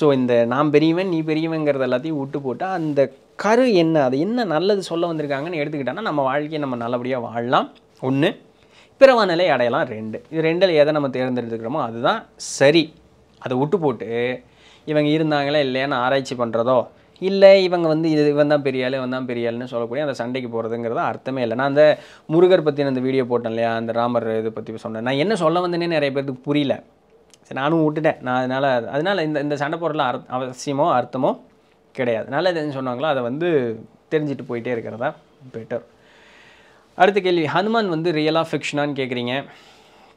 ஸோ இந்த நான் பெரியவன் நீ பெரியவங்கிறது எல்லாத்தையும் விட்டு போட்டால் அந்த கரு என்ன அது என்ன நல்லது சொல்ல வந்திருக்காங்கன்னு எடுத்துக்கிட்டோன்னா நம்ம வாழ்க்கையை நம்ம நல்லபடியாக வாழலாம் ஒன்று பிறவா நிலை அடையலாம் ரெண்டு இது ரெண்டில் எதை நம்ம தேர்ந்தெடுத்துக்கிறோமோ அதுதான் சரி அதை விட்டு போட்டு இவங்க இருந்தாங்களே இல்லையான்னு ஆராய்ச்சி பண்ணுறதோ இல்லை இவங்க வந்து இது இவன் தான் பெரிய ஆள் இவன் தான் பெரிய சொல்லக்கூடிய அந்த சண்டைக்கு போகிறதுங்கிறது அர்த்தமே இல்லை நான் அந்த முருகர் பற்றின அந்த வீடியோ போட்டேன் இல்லையா அந்த ராமர் இதை பற்றி சொன்னேன் நான் என்ன சொல்ல வந்தேனே நிறைய பேருக்கு புரியல சரி நானும் விட்டுட்டேன் நான் அதனால் அதனால் இந்த இந்த சண்டை போடுறதுல அர்த் அவசியமோ அர்த்தமோ கிடையாது நல்லதுன்னு சொன்னாங்களோ அதை வந்து தெரிஞ்சுட்டு போயிட்டே இருக்கிறதா பெட்டர் அடுத்த கேள்வி ஹனுமான் வந்து ரியலாக ஃபிக்ஷனான்னு கேட்குறீங்க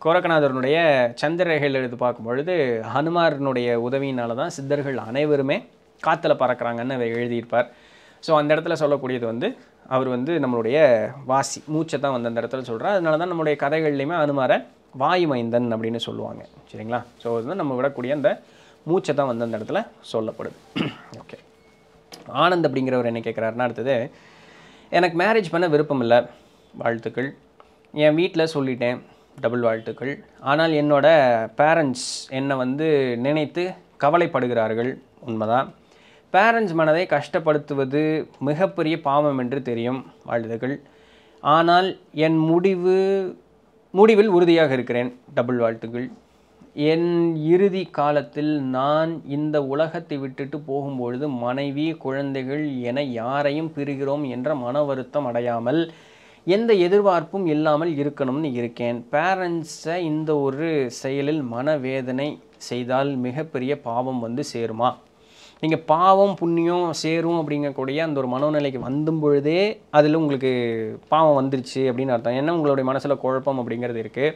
கோரக்கநாதரனுடைய சந்திரரேகையில் எடுத்து பார்க்கும்பொழுது ஹனுமாரனுடைய உதவியினால தான் சித்தர்கள் அனைவருமே காற்றுல பறக்கிறாங்கன்னு அவர் எழுதியிருப்பார் ஸோ அந்த இடத்துல சொல்லக்கூடியது வந்து அவர் வந்து நம்மளுடைய வாசி மூச்சை தான் வந்து அந்த இடத்துல சொல்கிறார் அதனால தான் நம்மளுடைய கதைகள்லையுமே அனுமார வாயுமைந்தன் அப்படின்னு சொல்லுவாங்க சரிங்களா ஸோ அதுதான் நம்ம விடக்கூடிய அந்த மூச்சை தான் வந்து அந்த இடத்துல சொல்லப்படுது ஓகே ஆனந்த் அப்படிங்கிறவர் என்ன கேட்குறாருன்னா அடுத்தது எனக்கு மேரேஜ் பண்ண விருப்பம் இல்லை வாழ்த்துக்கள் என் வீட்டில் சொல்லிட்டேன் டபுள் வாழ்த்துக்கள் ஆனால் என்னோடய பேரண்ட்ஸ் என்னை வந்து நினைத்து கவலைப்படுகிறார்கள் உண்மைதான் பேரண்ட்ஸ் மனதை கஷ்டப்படுத்துவது மிகப்பெரிய பாவம் என்று தெரியும் வாழ்த்துக்கள் ஆனால் என் முடிவு முடிவில் உறுதியாக இருக்கிறேன் டபுள் வாழ்த்துக்கள் என் இறுதி காலத்தில் நான் இந்த உலகத்தை விட்டுட்டு போகும்பொழுது மனைவி குழந்தைகள் என யாரையும் பிரிகிறோம் என்ற மன வருத்தம் அடையாமல் எந்த எதிர்பார்ப்பும் இல்லாமல் இருக்கணும்னு இருக்கேன் பேரண்ட்ஸை இந்த ஒரு செயலில் மனவேதனை செய்தால் மிகப்பெரிய பாவம் வந்து சேருமா நீங்கள் பாவம் புண்ணியம் சேரும் அப்படிங்கக்கூடிய அந்த ஒரு மனோநிலைக்கு வந்தும் பொழுதே அதில் உங்களுக்கு பாவம் வந்துருச்சு அப்படின்னு அர்த்தம் ஏன்னா உங்களுடைய மனசில் குழப்பம் அப்படிங்கிறது இருக்குது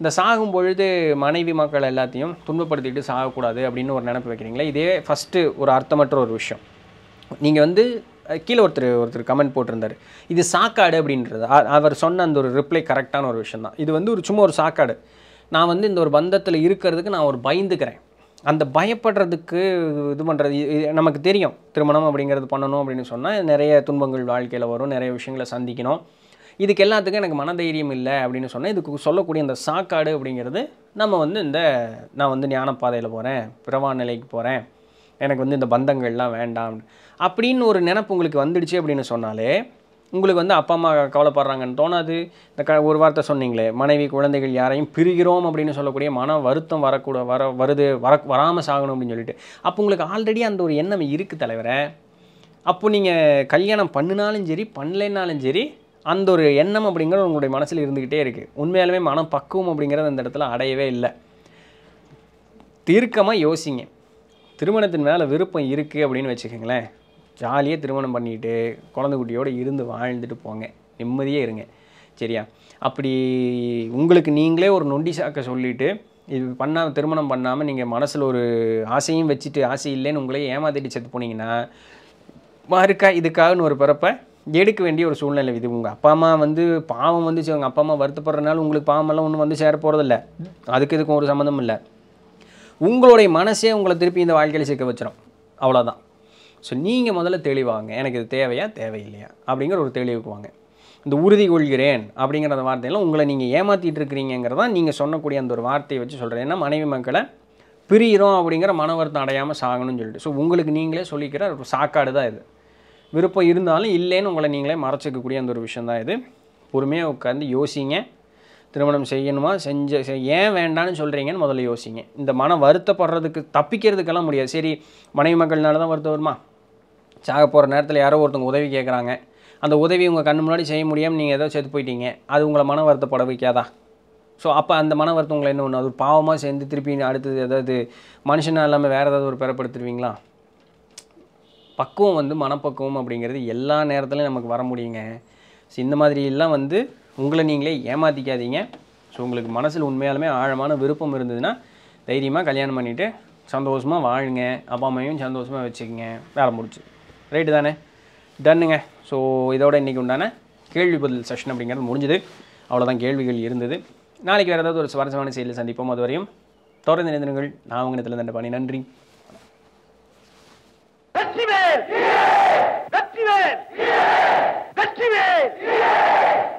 இந்த சாகும் பொழுது மனைவி மக்கள் எல்லாத்தையும் துன்பப்படுத்திட்டு சாகக்கூடாது அப்படின்னு ஒரு நினப்பு வைக்கிறீங்களே இதே ஃபஸ்ட்டு ஒரு அர்த்தமற்ற ஒரு விஷயம் நீங்கள் வந்து கீழே ஒருத்தர் ஒருத்தர் கமெண்ட் போட்டிருந்தார் இது சாக்காடு அப்படின்றது அவர் சொன்ன அந்த ஒரு ரிப்ளை கரெக்டான ஒரு விஷயம் தான் இது வந்து ஒரு சும்மா ஒரு சாக்காடு நான் வந்து இந்த ஒரு பந்தத்தில் இருக்கிறதுக்கு நான் ஒரு பயந்துக்கிறேன் அந்த பயப்படுறதுக்கு இது பண்ணுறது நமக்கு தெரியும் திருமணம் அப்படிங்கிறது பண்ணணும் அப்படின்னு சொன்னால் நிறைய துன்பங்கள் வாழ்க்கையில் வரும் நிறைய விஷயங்களை சந்திக்கணும் இதுக்கு எல்லாத்துக்கும் எனக்கு மனதைரியம் இல்லை அப்படின்னு சொன்னால் இதுக்கு சொல்லக்கூடிய அந்த சாக்காடு அப்படிங்கிறது நம்ம வந்து இந்த நான் வந்து ஞானப்பாதையில் போகிறேன் பிறவா நிலைக்கு போகிறேன் எனக்கு வந்து இந்த பந்தங்கள்லாம் வேண்டாம் அப்படின்னு ஒரு நினப்பு உங்களுக்கு வந்துடுச்சு அப்படின்னு சொன்னாலே உங்களுக்கு வந்து அப்பா அம்மா கவலைப்படுறாங்கன்னு தோணாது இந்த க ஒரு வார்த்தை சொன்னீங்களே மனைவி குழந்தைகள் யாரையும் பிரிகிறோம் அப்படின்னு சொல்லக்கூடிய மன வருத்தம் வரக்கூட வர வருது வர வராமல் சாகணும் அப்படின்னு சொல்லிட்டு அப்போ உங்களுக்கு ஆல்ரெடி அந்த ஒரு எண்ணம் இருக்குது தலைவரை அப்போ நீங்கள் கல்யாணம் பண்ணினாலும் சரி பண்ணலைன்னாலும் சரி அந்த ஒரு எண்ணம் அப்படிங்கிறது உங்களுடைய மனசில் இருந்துக்கிட்டே இருக்குது உண்மையாலுமே மனம் பக்குவம் அப்படிங்கிறது அந்த இடத்துல அடையவே இல்லை தீர்க்கமாக யோசிங்க திருமணத்தின் மேலே விருப்பம் இருக்குது அப்படின்னு வச்சுக்கோங்களேன் ஜாலியாக திருமணம் பண்ணிவிட்டு குழந்தை குட்டியோடு இருந்து வாழ்ந்துட்டு போங்க நிம்மதியே இருங்க சரியா அப்படி உங்களுக்கு நீங்களே ஒரு நொண்டி சாக்க சொல்லிவிட்டு இது பண்ணாமல் திருமணம் பண்ணாமல் நீங்கள் மனசில் ஒரு ஆசையும் வச்சுட்டு ஆசை இல்லைன்னு உங்களே ஏமாத்திட்டு செத்து போனீங்கன்னா மறுக்கா இதுக்காகன்னு ஒரு பிறப்பை எடுக்க வேண்டிய ஒரு சூழ்நிலை இது உங்கள் அப்பா அம்மா வந்து பாவம் வந்துச்சு அவங்க அப்பா அம்மா வருத்தப்படுறதுனால உங்களுக்கு பாவமெல்லாம் ஒன்றும் வந்து சேர போகிறதில்ல அதுக்கு இதுக்கும் ஒரு சம்மந்தம் இல்லை உங்களுடைய மனசே உங்களை திருப்பி இந்த வாழ்க்கையில் சிக்க வச்சிடும் அவ்வளோதான் ஸோ நீங்கள் முதல்ல தெளிவாங்க எனக்கு இது தேவையா தேவையில்லையா அப்படிங்கிற ஒரு தெளிவுக்கு வாங்க இந்த உறுதி கொள்கிறேன் அப்படிங்கிற அந்த வார்த்தையெல்லாம் உங்களை நீங்கள் ஏமாற்றிட்டு இருக்கிறீங்கிறதான் நீங்கள் சொன்னக்கூடிய அந்த ஒரு வார்த்தையை வச்சு சொல்கிறேன் ஏன்னா மனைவி மக்களை பிரியிறோம் அப்படிங்கிற மன வருத்தம் அடையாமல் சாகணும்னு சொல்லிட்டு ஸோ உங்களுக்கு நீங்களே சொல்லிக்கிற ஒரு சாக்காடு தான் இது விருப்பம் இருந்தாலும் இல்லைன்னு உங்களை நீங்களே மறைச்சிக்கக்கூடிய அந்த ஒரு விஷயந்தான் இது பொறுமையாக உட்காந்து யோசிங்க திருமணம் செய்யணுமா செஞ்ச ஏன் வேண்டான்னு சொல்கிறீங்கன்னு முதல்ல யோசிங்க இந்த மன வருத்தப்படுறதுக்கு தப்பிக்கிறதுக்கெல்லாம் முடியாது சரி மனைவி மக்கள்னால தான் வருத்தம் வருமா சாக போகிற நேரத்தில் யாரோ ஒருத்தவங்க உதவி கேட்குறாங்க அந்த உதவி உங்கள் கண் முன்னாடி செய்ய முடியாமல் நீங்கள் ஏதோ செத்து போயிட்டீங்க அது உங்களை மன வருத்தப்பட வைக்காதா ஸோ அப்போ அந்த மன வருத்தம் உங்களை என்ன ஒன்று அது பாவமாக சேர்ந்து திருப்பி அடுத்தது ஏதாவது மனுஷனாக இல்லாமல் வேறு ஏதாவது ஒரு பெறப்படுத்துருவீங்களா பக்குவம் வந்து மனப்பக்குவம் அப்படிங்கிறது எல்லா நேரத்துலையும் நமக்கு வர முடியுங்க ஸோ இந்த மாதிரிலாம் வந்து உங்களை நீங்களே ஏமாற்றிக்காதீங்க ஸோ உங்களுக்கு மனசில் உண்மையாலுமே ஆழமான விருப்பம் இருந்ததுன்னா தைரியமாக கல்யாணம் பண்ணிவிட்டு சந்தோஷமாக வாழுங்க அப்பா அம்மையும் சந்தோஷமாக வச்சுக்கோங்க வேலை முடிச்சு ரைட்டு தானே டன்னுங்க ஸோ இதோட இன்றைக்கி உண்டான கேள்வி பதில் செஷன் அப்படிங்கிறது முடிஞ்சது அவ்வளோதான் கேள்விகள் இருந்தது நாளைக்கு வேறு ஏதாவது ஒரு சுவாரஸ்யமான செயலில் சந்திப்போம் அதுவரையும் வரையும் தொடர்ந்து நினைந்திருங்கள் நான் உங்கள் இடத்துல தண்டை பண்ணி நன்றி वेल गच्ची वेल